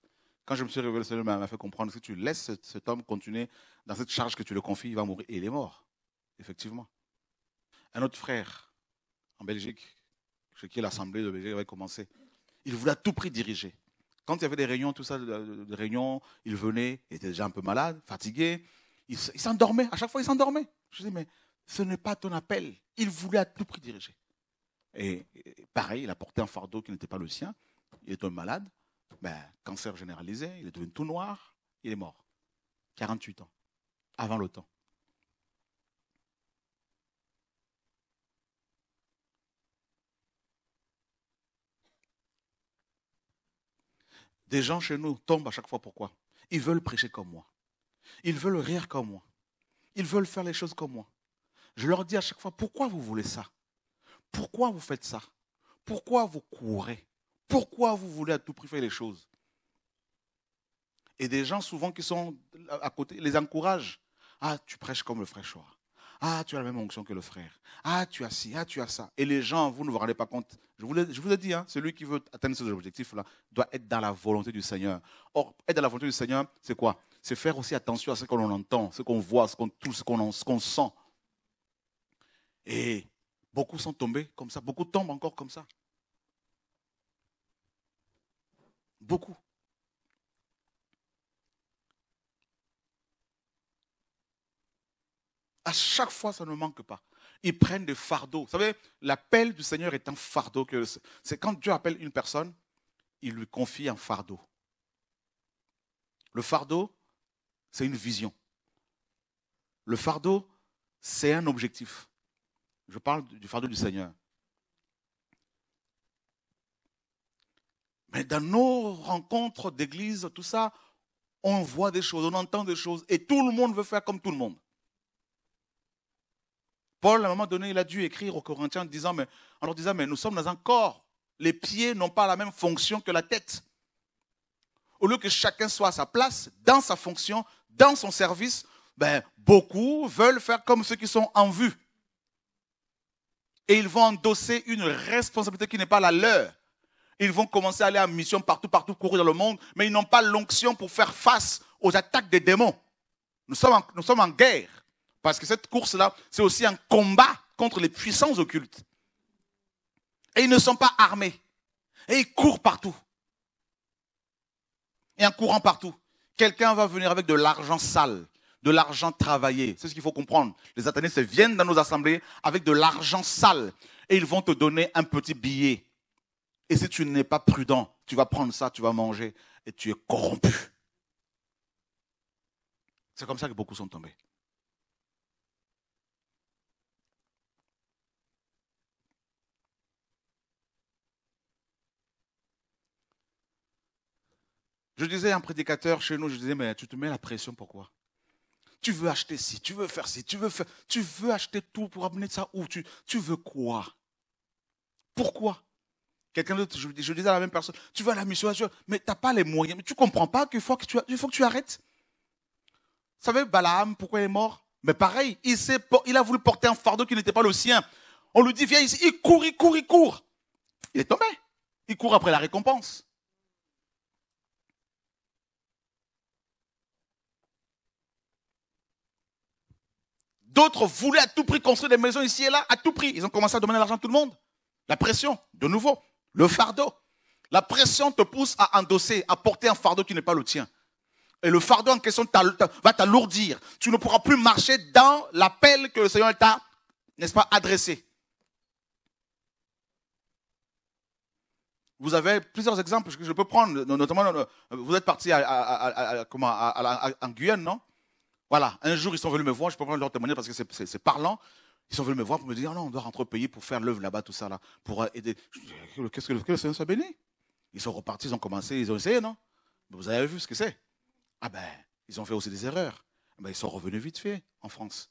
Quand je me suis réveillé, le Seigneur m'a fait comprendre que si tu laisses cet homme continuer dans cette charge que tu le confies, il va mourir. Et il est mort, effectivement. Un autre frère en Belgique, chez qui l'Assemblée de Belgique avait commencé, il voulait à tout prix diriger. Quand il y avait des réunions, tout ça, des réunions, il venait, il était déjà un peu malade, fatigué, il s'endormait. À chaque fois, il s'endormait. Je dis, mais ce n'est pas ton appel. Il voulait à tout prix diriger. Et, pareil, il a porté un fardeau qui n'était pas le sien. Il est un malade, ben, cancer généralisé, il est devenu tout noir, il est mort. 48 ans, avant le temps. Des gens chez nous tombent à chaque fois. Pourquoi Ils veulent prêcher comme moi. Ils veulent rire comme moi. Ils veulent faire les choses comme moi. Je leur dis à chaque fois, pourquoi vous voulez ça Pourquoi vous faites ça Pourquoi vous courez Pourquoi vous voulez à tout prix faire les choses Et des gens souvent qui sont à côté les encouragent. Ah, tu prêches comme le frère Ah, tu as la même onction que le frère. Ah, tu as ci, ah, tu as ça. Et les gens, vous ne vous rendez pas compte. Je vous, je vous dit, hein, celui qui veut atteindre ces objectifs-là doit être dans la volonté du Seigneur. Or, être dans la volonté du Seigneur, c'est quoi c'est faire aussi attention à ce qu'on entend, ce qu'on voit, ce qu'on ce qu'on sent. Et beaucoup sont tombés comme ça, beaucoup tombent encore comme ça. Beaucoup. À chaque fois, ça ne manque pas. Ils prennent des fardeaux. Vous savez, l'appel du Seigneur est un fardeau. c'est quand Dieu appelle une personne, il lui confie un fardeau. Le fardeau, c'est une vision. Le fardeau, c'est un objectif. Je parle du fardeau du Seigneur. Mais dans nos rencontres d'église, tout ça, on voit des choses, on entend des choses, et tout le monde veut faire comme tout le monde. Paul, à un moment donné, il a dû écrire aux Corinthiens en, disant, mais, en leur disant, mais nous sommes dans un corps. Les pieds n'ont pas la même fonction que la tête. Au lieu que chacun soit à sa place, dans sa fonction, dans son service, ben, beaucoup veulent faire comme ceux qui sont en vue. Et ils vont endosser une responsabilité qui n'est pas la leur. Ils vont commencer à aller en mission partout, partout, courir dans le monde, mais ils n'ont pas l'onction pour faire face aux attaques des démons. Nous sommes nous sommes en guerre. Parce que cette course-là, c'est aussi un combat contre les puissances occultes. Et ils ne sont pas armés. Et ils courent partout. Et en courant partout, quelqu'un va venir avec de l'argent sale, de l'argent travaillé. C'est ce qu'il faut comprendre. Les se viennent dans nos assemblées avec de l'argent sale et ils vont te donner un petit billet. Et si tu n'es pas prudent, tu vas prendre ça, tu vas manger et tu es corrompu. C'est comme ça que beaucoup sont tombés. Je disais à un prédicateur chez nous, je disais, mais tu te mets la pression, pourquoi Tu veux acheter ci, tu veux faire ci, tu veux faire, tu veux acheter tout pour amener ça où tu, tu veux quoi Pourquoi Quelqu'un d'autre, je, disais à la même personne, tu veux à la mission, mais tu n'as pas les moyens, mais tu comprends pas qu'il faut que tu, que tu arrêtes. Vous savez, Balaam, pourquoi il est mort Mais pareil, il, il a voulu porter un fardeau qui n'était pas le sien. On lui dit, viens ici, il court, il court, il court. Il est tombé. Il court après la récompense. D'autres voulaient à tout prix construire des maisons ici et là, à tout prix. Ils ont commencé à demander l'argent à tout le monde. La pression, de nouveau, le fardeau. La pression te pousse à endosser, à porter un fardeau qui n'est pas le tien. Et le fardeau en question va t'alourdir. Tu ne pourras plus marcher dans l'appel que le Seigneur t'a, n'est-ce pas, adressé. Vous avez plusieurs exemples que je peux prendre, notamment, vous êtes parti en Guyane, non voilà, un jour, ils sont venus me voir, je peux pas leur témoigner parce que c'est parlant. Ils sont venus me voir pour me dire, non, on doit rentrer au pays pour faire l'œuvre là-bas, tout ça, là, pour euh, aider. Qu'est-ce que, le Seigneur soit béni Ils sont repartis, ils ont commencé, ils ont essayé, non Vous avez vu ce que c'est Ah ben, ils ont fait aussi des erreurs. Ah ben, ils sont revenus vite fait en France.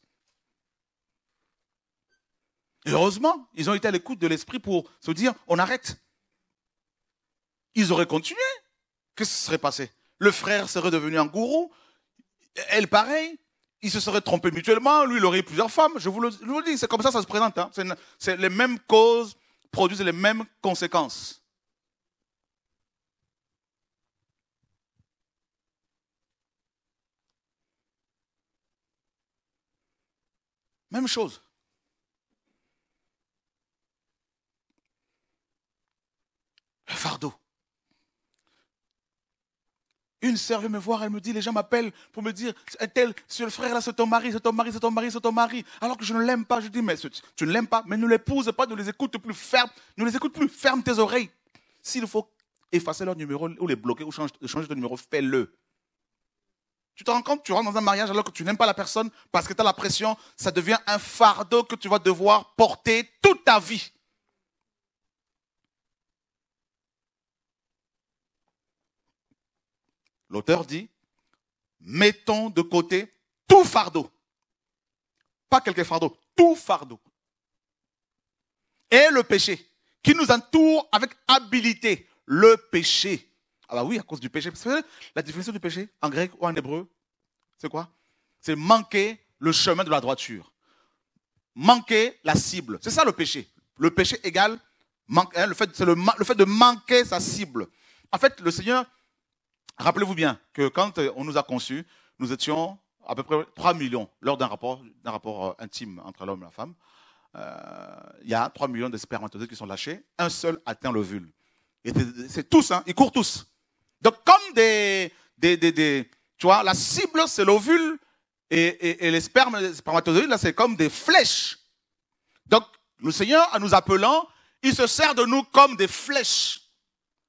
heureusement, ils ont été à l'écoute de l'esprit pour se dire, on arrête. Ils auraient continué. Qu'est-ce qui serait passé Le frère serait devenu un gourou, elle, pareil. Ils se seraient trompés mutuellement. Lui, il aurait eu plusieurs femmes. Je vous le, dis, c'est comme ça ça se présente. Hein. C'est les mêmes causes produisent les mêmes conséquences. Même chose. Le fardeau. Une sœur vient me voir, elle me dit, les gens m'appellent pour me dire, tel, ce frère là, c'est ton mari, c'est ton mari, c'est ton mari, c'est ton mari. Alors que je ne l'aime pas, je dis, mais tu ne l'aimes pas, mais ne l'épouse pas, ne les écoute plus, ferme, ne les écoute plus, ferme tes oreilles. S'il faut effacer leur numéro ou les bloquer ou changer, changer de numéro, fais-le. Tu te rends compte, tu rentres dans un mariage alors que tu n'aimes pas la personne parce que tu as la pression, ça devient un fardeau que tu vas devoir porter toute ta vie. L'auteur dit, mettons de côté tout fardeau. Pas quelques fardeaux, tout fardeau. Et le péché, qui nous entoure avec habilité. Le péché. Ah bah oui, à cause du péché. la définition du péché, en grec ou en hébreu, c'est quoi C'est manquer le chemin de la droiture. Manquer la cible. C'est ça le péché. Le péché égale hein, le, fait, le fait de manquer sa cible. En fait, le Seigneur Rappelez-vous bien que quand euh, on nous a conçus, nous étions à peu près 3 millions lors d'un rapport, d'un rapport euh, intime entre l'homme et la femme. Euh, il y a 3 millions de spermatozoïdes qui sont lâchés. Un seul atteint l'ovule. Et c'est tous, hein, ils courent tous. Donc comme des, tu vois, la cible c'est l'ovule et, les, les spermatozoïdes là c'est comme des flèches. Donc le Seigneur, en nous appelant, il se sert de nous comme des flèches.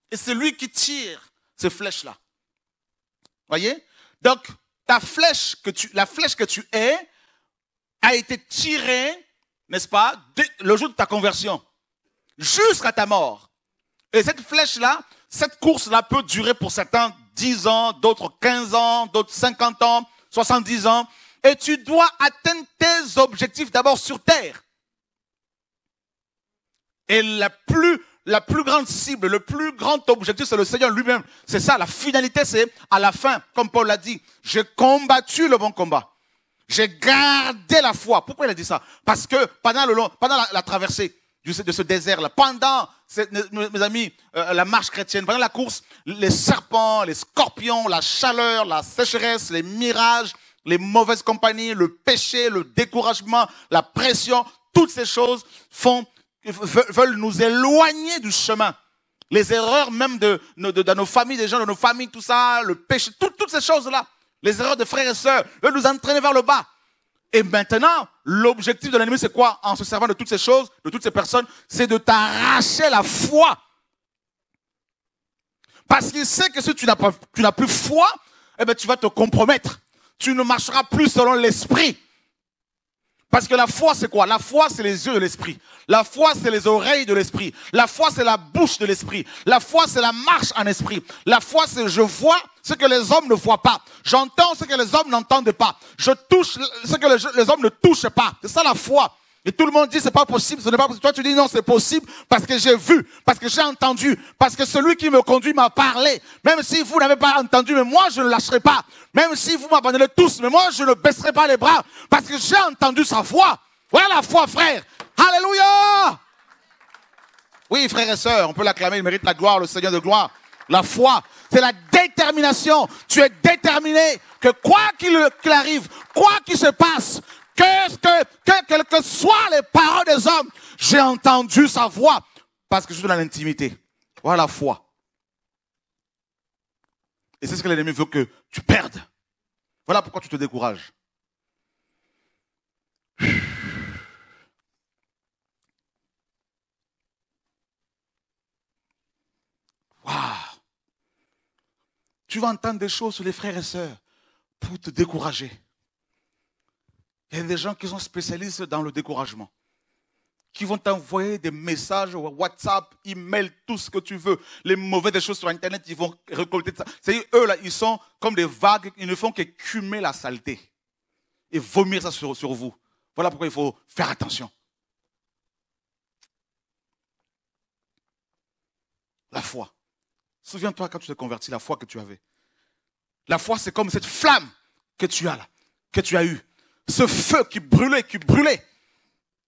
Et c'est lui qui tire ces flèches là. Voyez Donc, ta flèche que tu, la flèche que tu es a été tirée, n'est-ce pas, le jour de ta conversion, jusqu'à ta mort. Et cette flèche-là, cette course-là peut durer pour certains 10 ans, d'autres 15 ans, d'autres 50 ans, 70 ans. Et tu dois atteindre tes objectifs d'abord sur terre. Et la plus, la plus grande cible, le plus grand objectif, c'est le Seigneur lui-même. C'est ça, la finalité, c'est à la fin, comme Paul l'a dit, j'ai combattu le bon combat. J'ai gardé la foi. Pourquoi il a dit ça Parce que pendant, le long, pendant la, traversée de ce désert-là, pendant, mes amis, euh, la marche chrétienne, pendant la course, les serpents, les scorpions, la chaleur, la sécheresse, les mirages, les mauvaises compagnies, le péché, le découragement, la pression, toutes ces choses font veulent nous éloigner du chemin. Les erreurs même de, de, nos familles, des gens de nos familles, tout ça, le péché, toutes ces choses-là. Les erreurs de frères et sœurs veulent nous entraîner vers le bas. Et maintenant, l'objectif de l'ennemi, c'est quoi En se servant de toutes ces choses, de toutes ces personnes, c'est de t'arracher la foi. Parce qu'il sait que si tu n'as pas, tu n'as plus foi, eh ben tu vas te compromettre. Tu ne marcheras plus selon l'esprit. Parce que la foi, c'est quoi La foi, c'est les yeux de l'esprit. La foi, c'est les oreilles de l'esprit. La foi, c'est la bouche de l'esprit. La foi, c'est la marche en esprit. La foi, c'est je vois ce que les hommes ne voient pas. J'entends ce que les hommes n'entendent pas. Je touche ce que les, hommes ne touchent pas. C'est ça la foi. Et tout le monde dit, c'est pas possible, ce n'est pas possible. Toi, tu dis, non, c'est possible parce que j'ai vu, parce que j'ai entendu, parce que celui qui me conduit m'a parlé. Même si vous n'avez pas entendu, mais moi, je ne lâcherai pas. Même si vous m'abandonnez tous, mais moi, je ne baisserai pas les bras parce que j'ai entendu sa voix. Voilà la foi, frère. Alléluia! Oui, frères et sœurs, on peut l'acclamer, il mérite la gloire, le Seigneur de gloire. La foi, c'est la détermination. Tu es déterminé que quoi qu'il arrive, quoi qu'il se passe, que, quelles que soient les paroles des hommes, j'ai entendu sa voix parce que je suis dans l'intimité. Voilà la foi. Et c'est ce que l'ennemi veut que tu perdes. Voilà pourquoi tu te décourages. Waouh Tu vas entendre des choses sur les frères et sœurs pour te décourager. Il y a des gens qui sont spécialistes dans le découragement, qui vont t'envoyer des messages WhatsApp, email, tout ce que tu veux. Les mauvaises choses sur Internet, ils vont récolter ça. C'est eux là, ils sont comme des vagues, ils ne font qu'écumer la saleté et vomir ça sur, sur vous. Voilà pourquoi il faut faire attention. La foi. Souviens-toi quand tu t'es converti, la foi que tu avais. La foi, c'est comme cette flamme que tu as là, que tu as eue ce feu qui brûlait, qui brûlait,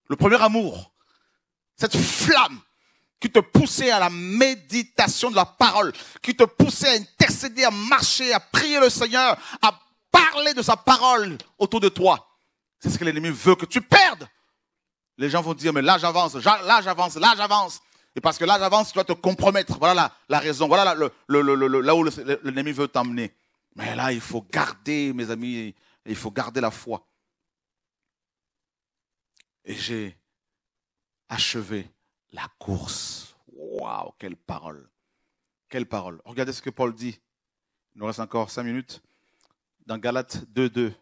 le premier amour, cette flamme qui te poussait à la méditation de la parole, qui te poussait à intercéder, à marcher, à prier le Seigneur, à parler de sa parole autour de toi. C'est ce que l'ennemi veut que tu perdes. Les gens vont dire, mais là j'avance, là j'avance, là j'avance. Et parce que là j'avance, tu dois te compromettre. Voilà la, raison, voilà là où l'ennemi veut t'emmener. Mais là, il faut garder, mes amis, il faut garder la foi et j'ai achevé la course. Waouh, quelle parole. Quelle parole. Regardez ce que Paul dit. Il nous reste encore cinq minutes. Dans Galates 2.2,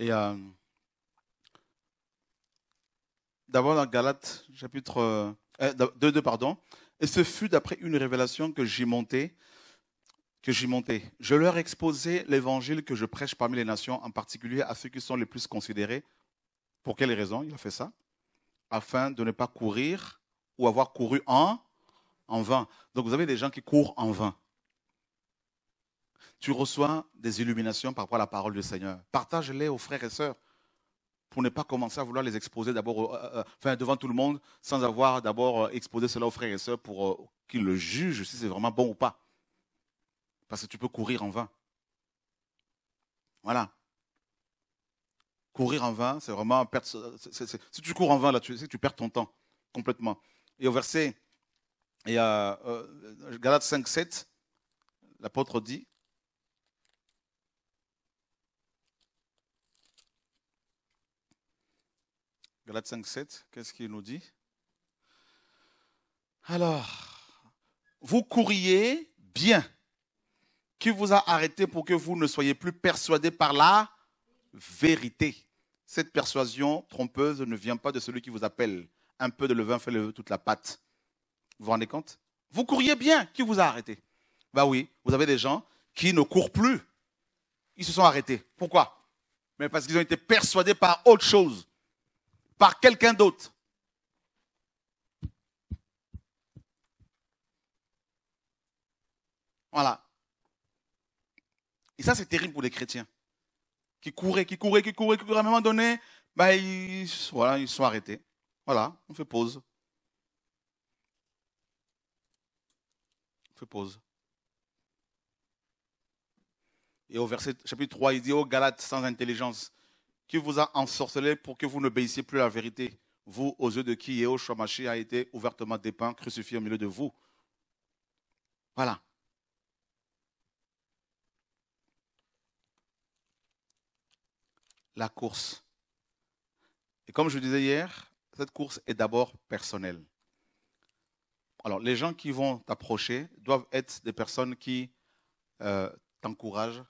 Et euh, d'abord dans Galates, chapitre 2, euh, 2, euh, pardon. Et ce fut d'après une révélation que j'y montais, que j'y montais. Je leur exposais l'évangile que je prêche parmi les nations, en particulier à ceux qui sont les plus considérés. Pour quelles raisons il a fait ça Afin de ne pas courir ou avoir couru en, en vain. Donc vous avez des gens qui courent en vain tu reçois des illuminations par rapport à la parole du Seigneur. Partage-les aux frères et sœurs pour ne pas commencer à vouloir les exposer d'abord, euh, euh, enfin, devant tout le monde, sans avoir d'abord euh, exposé cela aux frères et sœurs pour qu'ils le jugent si c'est vraiment bon ou pas. Parce que tu peux courir en vain. Voilà. Courir en vain, c'est vraiment perdre. si tu cours en vain, là, tu, tu perds ton temps complètement. Et au verset et, Galates 5, 7, l'apôtre dit qu'est-ce qu'il nous dit Alors, vous courriez bien. Qui vous a arrêté pour que vous ne soyez plus persuadé par la vérité Cette persuasion trompeuse ne vient pas de celui qui vous appelle. Un peu de levain fait toute la pâte. Vous vous rendez compte Vous courriez bien. Qui vous a arrêté Bah ben oui, vous avez des gens qui ne courent plus. Ils se sont arrêtés. Pourquoi Mais parce qu'ils ont été persuadés par autre chose par quelqu'un d'autre. Voilà. Et ça, c'est terrible pour les chrétiens. Qui couraient, qui couraient, qui couraient, qui couraient. À un moment donné, bah, ils, voilà, ils sont arrêtés. Voilà, on fait pause. On fait pause. Et au verset, chapitre 3, il dit, oh Galates sans intelligence, qui vous a ensorcelé pour que vous n'obéissiez plus à la vérité, vous aux yeux de qui Yehoshua a été ouvertement dépeint, crucifié au milieu de vous. Voilà. La course. Et comme je vous disais hier, cette course est d'abord personnelle. Alors, les gens qui vont t'approcher doivent être des personnes qui euh, t'encouragent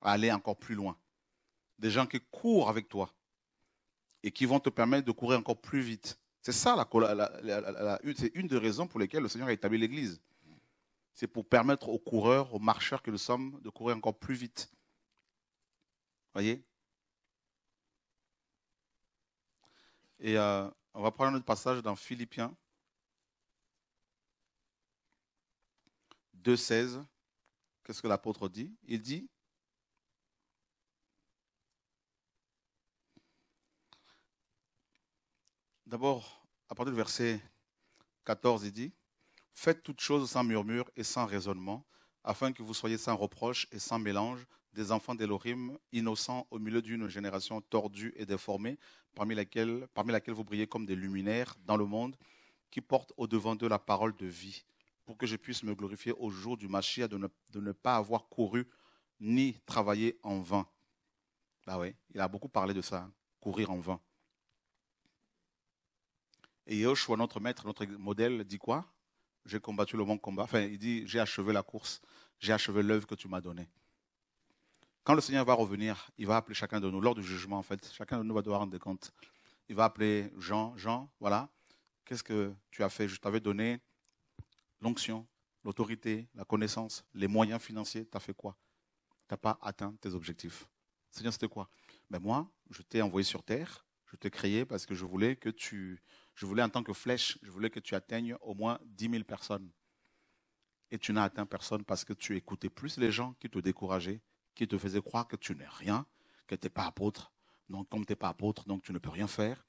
à aller encore plus loin des gens qui courent avec toi et qui vont te permettre de courir encore plus vite. C'est ça la, c'est une des raisons pour lesquelles le Seigneur a établi l'Église. C'est pour permettre aux coureurs, aux marcheurs que nous sommes, de courir encore plus vite. Voyez Et euh, on va prendre autre passage dans Philippiens 2.16. Qu'est-ce que l'apôtre dit Il dit D'abord, à partir du verset 14, il dit Faites toutes choses sans murmure et sans raisonnement, afin que vous soyez sans reproche et sans mélange, des enfants d'Elohim, innocents au milieu d'une génération tordue et déformée, parmi laquelle, vous brillez comme des luminaires dans le monde, qui portent au-devant d'eux la parole de vie, pour que je puisse me glorifier au jour du Machia de ne, pas avoir couru ni travaillé en vain. Bah oui, il a beaucoup parlé de ça, hein, courir en vain. Et Yoshua, notre maître, notre modèle, dit quoi J'ai combattu le bon combat. Enfin, il dit J'ai achevé la course, j'ai achevé l'œuvre que tu m'as donnée. Quand le Seigneur va revenir, il va appeler chacun de nous, lors du jugement en fait, chacun de nous va devoir rendre compte. Il va appeler Jean, Jean, voilà, qu'est-ce que tu as fait Je t'avais donné l'onction, l'autorité, la connaissance, les moyens financiers, tu as fait quoi Tu n'as pas atteint tes objectifs. Seigneur, c'était quoi Mais ben Moi, je t'ai envoyé sur terre, je t'ai créé parce que je voulais que tu je voulais en tant que flèche, je voulais que tu atteignes au moins 10 000 personnes. Et tu n'as atteint personne parce que tu écoutais plus les gens qui te décourageaient, qui te faisaient croire que tu n'es rien, que tu n'es pas apôtre. Donc, comme tu n'es pas apôtre, donc tu ne peux rien faire.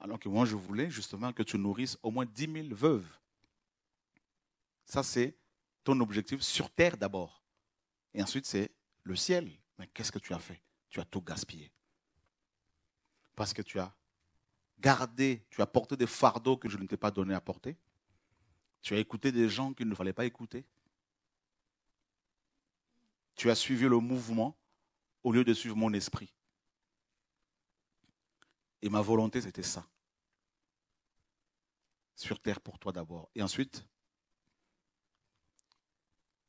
Alors que moi, je voulais justement que tu nourrisses au moins 10 000 veuves. Ça, c'est ton objectif sur terre d'abord. Et ensuite, c'est le ciel. Mais qu'est-ce que tu as fait Tu as tout gaspillé. Parce que tu as tu as porté des fardeaux que je ne t'ai pas donné à porter. Tu as écouté des gens qu'il ne fallait pas écouter. Tu as suivi le mouvement au lieu de suivre mon esprit. Et ma volonté, c'était ça. Sur terre pour toi d'abord. Et ensuite,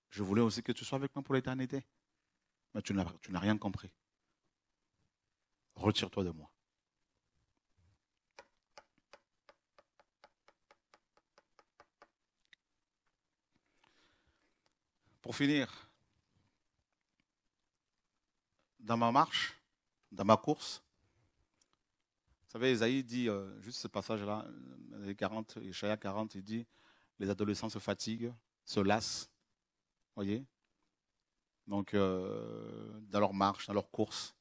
je voulais aussi que tu sois avec moi pour l'éternité. Mais tu n'as rien compris. Retire-toi de moi. Pour finir, dans ma marche, dans ma course, vous savez, Isaïe dit, euh, juste ce passage-là, les 40, Ishaïa 40, il dit, les adolescents se fatiguent, se lassent, voyez Donc, euh, dans leur marche, dans leur course.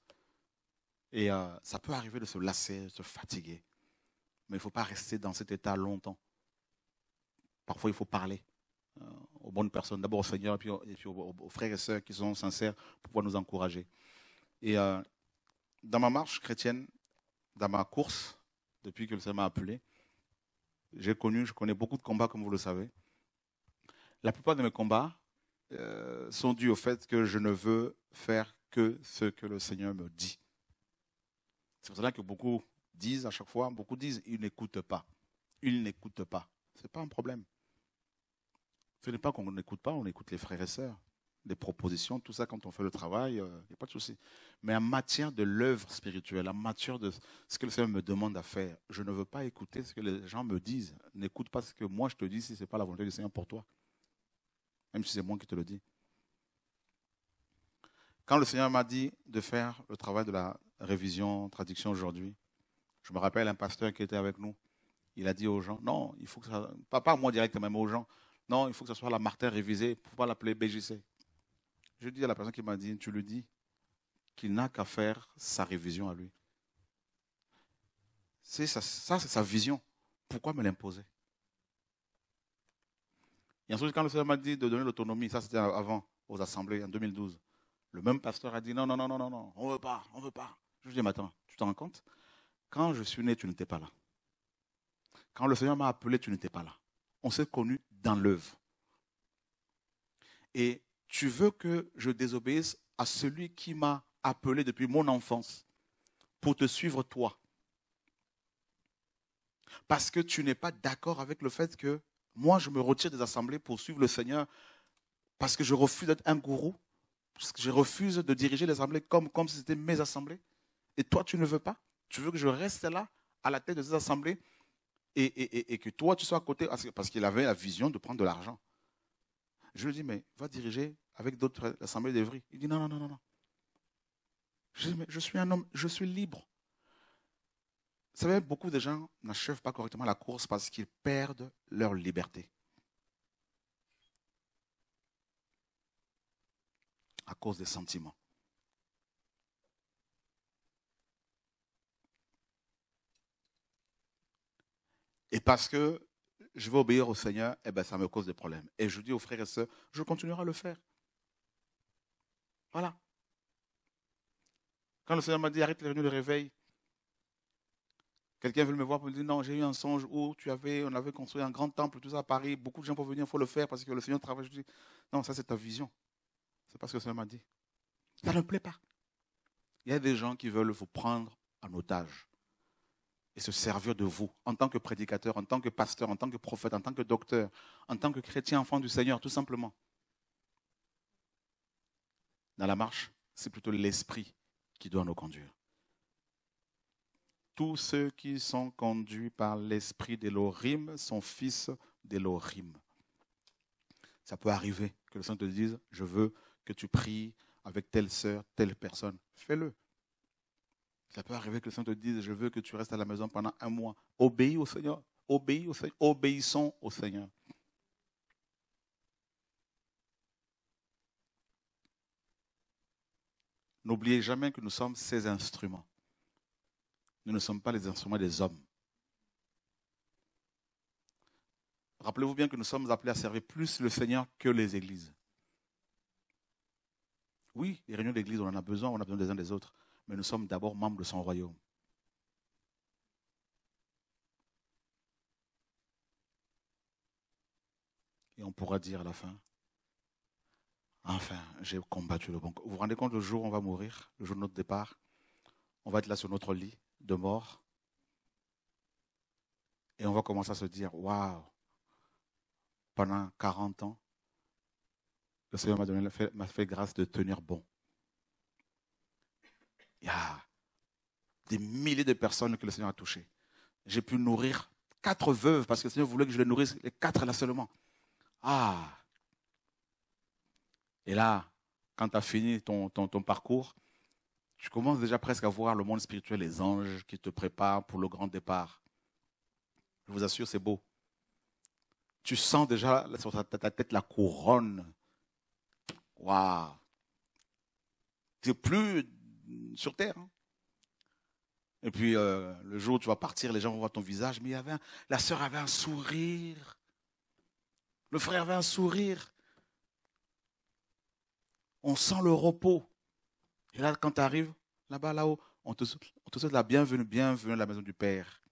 Et euh, ça peut arriver de se lasser, de se fatiguer. Mais il ne faut pas rester dans cet état longtemps. Parfois, il faut parler. Euh, aux bonnes personnes, d'abord au Seigneur et puis, aux, frères et sœurs qui sont sincères pour pouvoir nous encourager. Et euh, dans ma marche chrétienne, dans ma course, depuis que le Seigneur m'a appelé, j'ai connu, je connais beaucoup de combats, comme vous le savez. La plupart de mes combats euh, sont dus au fait que je ne veux faire que ce que le Seigneur me dit. C'est pour cela que beaucoup disent à chaque fois, beaucoup disent, ils n'écoutent pas. ils n'écoutent pas. Ce n'est pas un problème. Ce n'est pas qu'on n'écoute pas, on écoute les frères et sœurs, les propositions, tout ça, quand on fait le travail, il euh, n'y a pas de souci. Mais en matière de l'œuvre spirituelle, en matière de ce que le Seigneur me demande à faire, je ne veux pas écouter ce que les gens me disent. N'écoute pas ce que moi je te dis si ce n'est pas la volonté du Seigneur pour toi. Même si c'est moi qui te le dis. Quand le Seigneur m'a dit de faire le travail de la révision, traduction aujourd'hui, je me rappelle un pasteur qui était avec nous. Il a dit aux gens, non, il faut que ça, pas, pas moi directement, mais aux gens, non, il faut que ce soit la Martin révisée, pour pas l'appeler BGC. Je dis à la personne qui m'a dit, tu lui dis, qu'il n'a qu'à faire sa révision à lui. C'est ça, ça c'est sa vision. Pourquoi me l'imposer Et ensuite, quand le Seigneur m'a dit de donner l'autonomie, ça c'était avant, aux assemblées, en 2012, le même pasteur a dit non, non, non, non, non, on ne veut pas, on ne veut pas. Je dis, mais attends, tu t'en rends compte Quand je suis né, tu n'étais pas là. Quand le Seigneur m'a appelé, tu n'étais pas là. On s'est connus dans l'œuvre. Et tu veux que je désobéisse à celui qui m'a appelé depuis mon enfance pour te suivre toi. Parce que tu n'es pas d'accord avec le fait que moi, je me retire des assemblées pour suivre le Seigneur parce que je refuse d'être un gourou, parce que je refuse de diriger les assemblées comme, si c'était mes assemblées. Et toi, tu ne veux pas Tu veux que je reste là, à la tête de ces assemblées, et, que toi, tu sois à côté, parce qu'il avait la vision de prendre de l'argent. Je lui dis, mais va diriger avec d'autres l'Assemblée d'Evry. Il dit, non, non, non, non. non. Je dis, mais je suis un homme, je suis libre. Vous savez, beaucoup de gens n'achèvent pas correctement la course parce qu'ils perdent leur liberté. À cause des sentiments. Et parce que je vais obéir au Seigneur, eh ben, ça me cause des problèmes. Et je dis aux frères et sœurs, je continuerai à le faire. Voilà. Quand le Seigneur m'a dit, arrête les réunions de réveil, quelqu'un veut me voir pour me dire, non, j'ai eu un songe où tu avais, on avait construit un grand temple, tout ça à Paris, beaucoup de gens pour venir, il faut le faire parce que le Seigneur travaille. Je dis, non, ça c'est ta vision. C'est parce que le Seigneur m'a dit. Ça ne plaît pas. Il y a des gens qui veulent vous prendre en otage et se servir de vous en tant que prédicateur, en tant que pasteur, en tant que prophète, en tant que docteur, en tant que chrétien, enfant du Seigneur, tout simplement. Dans la marche, c'est plutôt l'Esprit qui doit nous conduire. Tous ceux qui sont conduits par l'Esprit d'Elohim sont fils d'Elohim. Ça peut arriver que le Saint te dise, je veux que tu pries avec telle sœur, telle personne. Fais-le, ça peut arriver que le Seigneur te dise, je veux que tu restes à la maison pendant un mois. Obéis au Seigneur. Obéis au Seigneur. Obéissons au Seigneur. N'oubliez jamais que nous sommes ses instruments. Nous ne sommes pas les instruments des hommes. Rappelez-vous bien que nous sommes appelés à servir plus le Seigneur que les églises. Oui, les réunions d'église, on en a besoin, on a besoin des uns des autres mais nous sommes d'abord membres de son royaume. Et on pourra dire à la fin, enfin, j'ai combattu le bon. Vous vous rendez compte, le jour où on va mourir, le jour de notre départ, on va être là sur notre lit de mort. Et on va commencer à se dire, waouh, pendant 40 ans, le Seigneur m'a fait grâce de tenir bon il y a des milliers de personnes que le Seigneur a touchées. J'ai pu nourrir quatre veuves parce que le Seigneur voulait que je les nourrisse, les quatre là seulement. Ah Et là, quand tu as fini ton, ton, parcours, tu commences déjà presque à voir le monde spirituel, les anges qui te préparent pour le grand départ. Je vous assure, c'est beau. Tu sens déjà sur ta, tête la couronne. Waouh! Tu plus sur Terre. Hein. Et puis, euh, le jour où tu vas partir, les gens vont voir ton visage. Mais y avait la soeur avait un sourire. Le frère avait un sourire. On sent le repos. Et là, quand tu arrives, là-bas, là-haut, on on te souhaite la bienvenue, bienvenue à la maison du Père.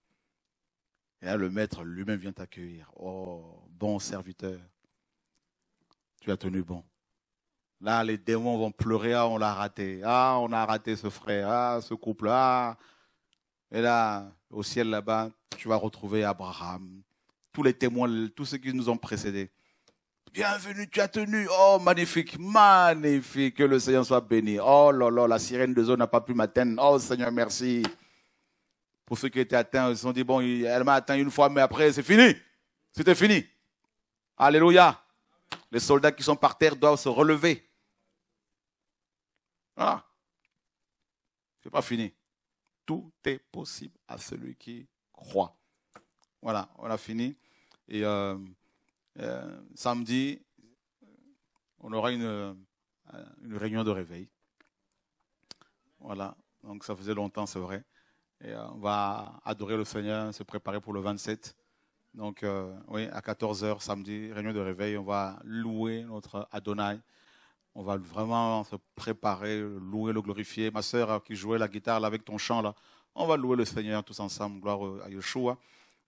Et là, le maître lui-même vient t'accueillir. Oh, bon serviteur, tu as tenu bon. Là, les démons vont pleurer, ah, on l'a raté, ah, on a raté ce frère, ah, ce couple, ah. Et là, au ciel là-bas, tu vas retrouver Abraham, tous les témoins, tous ceux qui nous ont précédés. Bienvenue, tu as tenu. Oh, magnifique, magnifique. Que le Seigneur soit béni. Oh là là, la sirène de zone n'a pas pu m'atteindre. Oh Seigneur, merci. Pour ceux qui étaient atteints, ils se sont dit, bon, elle m'a atteint une fois, mais après, c'est fini. C'était fini. Alléluia. Les soldats qui sont par terre doivent se relever. Ah, c'est pas fini. Tout est possible à celui qui croit. Voilà, on a fini. Et euh, euh, samedi, on aura une, euh, une réunion de réveil. Voilà, donc ça faisait longtemps, c'est vrai. Et on va adorer le Seigneur, se préparer pour le 27. Donc, oui, à 14h samedi, réunion de réveil, on va louer notre Adonai. On va vraiment se préparer, louer, le glorifier. Ma sœur euh, qui jouait la guitare avec ton chant, là, on va louer le Seigneur tous ensemble. Gloire à Yeshua.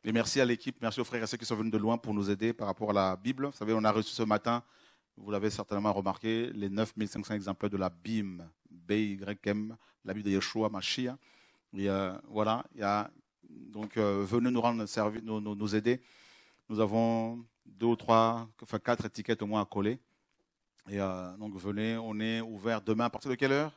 Et merci à l'équipe, merci aux frères et ceux qui sont venus de loin pour nous aider par rapport à la Bible. Vous savez, on a reçu ce matin, vous l'avez certainement remarqué, les 9500 exemplaires de la BIM, B-Y-M, la Bible de Yeshua Machia. Euh, voilà, il y a, donc euh, venez nous rendre service, nous, nous, nous, aider. Nous avons deux ou trois, enfin quatre étiquettes au moins à coller. Et euh, donc venez, on est ouvert demain à partir de quelle heure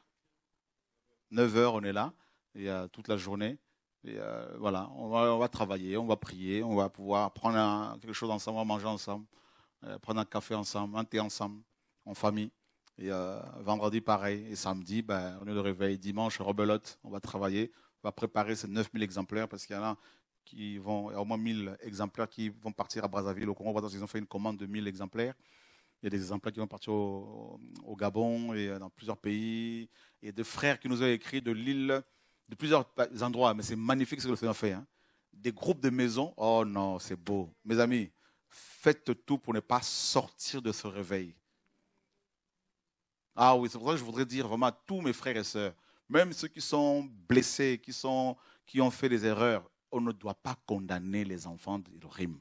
9h, on est là, et euh, toute la journée. Et euh, voilà, on va, travailler, on va prier, on va pouvoir prendre quelque chose ensemble, manger ensemble, prendre un café ensemble, un thé ensemble, en famille. Et vendredi, pareil. Et samedi, ben, on est de réveil. Dimanche, rebelote, on va travailler. On va préparer ces 9000 exemplaires parce qu'il y en a qui vont, au moins 1000 exemplaires qui vont partir à Brazzaville, au Congo, parce qu'ils ont fait une commande de 1000 exemplaires. Il y a des emplois qui vont partir au, Gabon et euh, dans plusieurs pays. Il y a des frères qui nous ont écrit de l'île, de plusieurs endroits. Mais c'est magnifique ce que le Seigneur fait. Hein. Des groupes de maisons. Oh non, c'est beau. Mes amis, faites tout pour ne pas sortir de ce réveil. Ah oui, c'est pour ça que je voudrais dire vraiment à tous mes frères et sœurs, même ceux qui sont blessés, qui, ont fait des erreurs, on ne doit pas condamner les enfants de rime.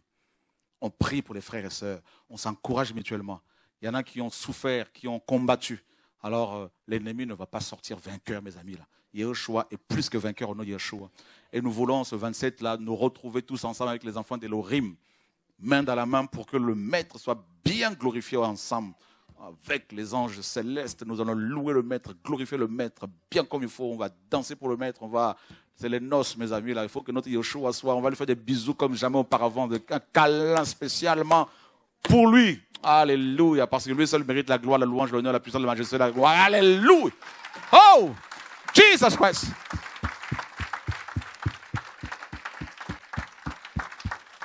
On prie pour les frères et sœurs, on s'encourage mutuellement. Il y en a qui ont souffert, qui ont combattu. Alors euh, l'ennemi ne va pas sortir vainqueur, mes amis. Là. Yeshua est plus que vainqueur au nom de Yeshua. Et nous voulons, ce 27-là, nous retrouver tous ensemble avec les enfants de l'Orim. main dans la main, pour que le Maître soit bien glorifié ensemble. Avec les anges célestes, nous allons louer le Maître, glorifier le Maître, bien comme il faut. On va danser pour le Maître, on va... C'est les noces, mes amis. Là. Il faut que notre Yeshua soit... On va lui faire des bisous comme jamais auparavant, un câlin spécialement pour lui. Alléluia, parce que lui seul mérite la gloire, la louange, l'honneur, la puissance, la majesté, la gloire. Alléluia. Oh, Jesus Christ.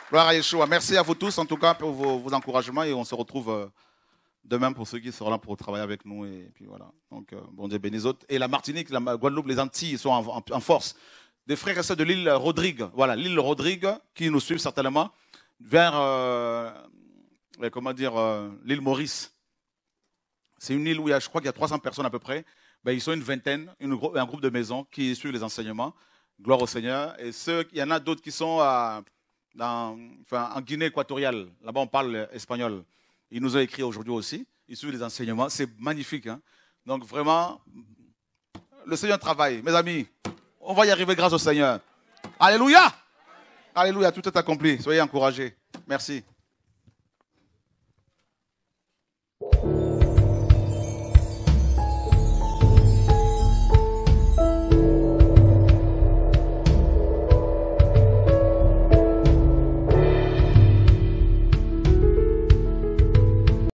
Gloire Yeshua. Merci à vous tous, en tout cas, pour vos, encouragements. Et on se retrouve euh, demain pour ceux qui seront là pour travailler avec nous. Et puis voilà. Donc, euh, bon Dieu bénisse autres. Et la Martinique, la Guadeloupe, les Antilles sont en, force. Des frères et sœurs de l'île Rodrigue. Voilà, l'île Rodrigue, qui nous suivent certainement, vers euh, euh, comment dire, euh, l'île Maurice. C'est une île où il y a, je crois qu'il y a 300 personnes à peu près. Ben, ils sont une vingtaine, un groupe de maisons qui suivent les enseignements. Gloire au Seigneur. Et ceux, il y en a d'autres qui sont en Guinée équatoriale. Là-bas, on parle espagnol. Ils nous ont écrit aujourd'hui aussi. Ils suivent les enseignements. C'est magnifique. Hein. Donc vraiment, le Seigneur travaille. Mes amis, on va y arriver grâce au Seigneur. Alléluia. Alléluia. Tout est accompli. Soyez encouragés. Merci.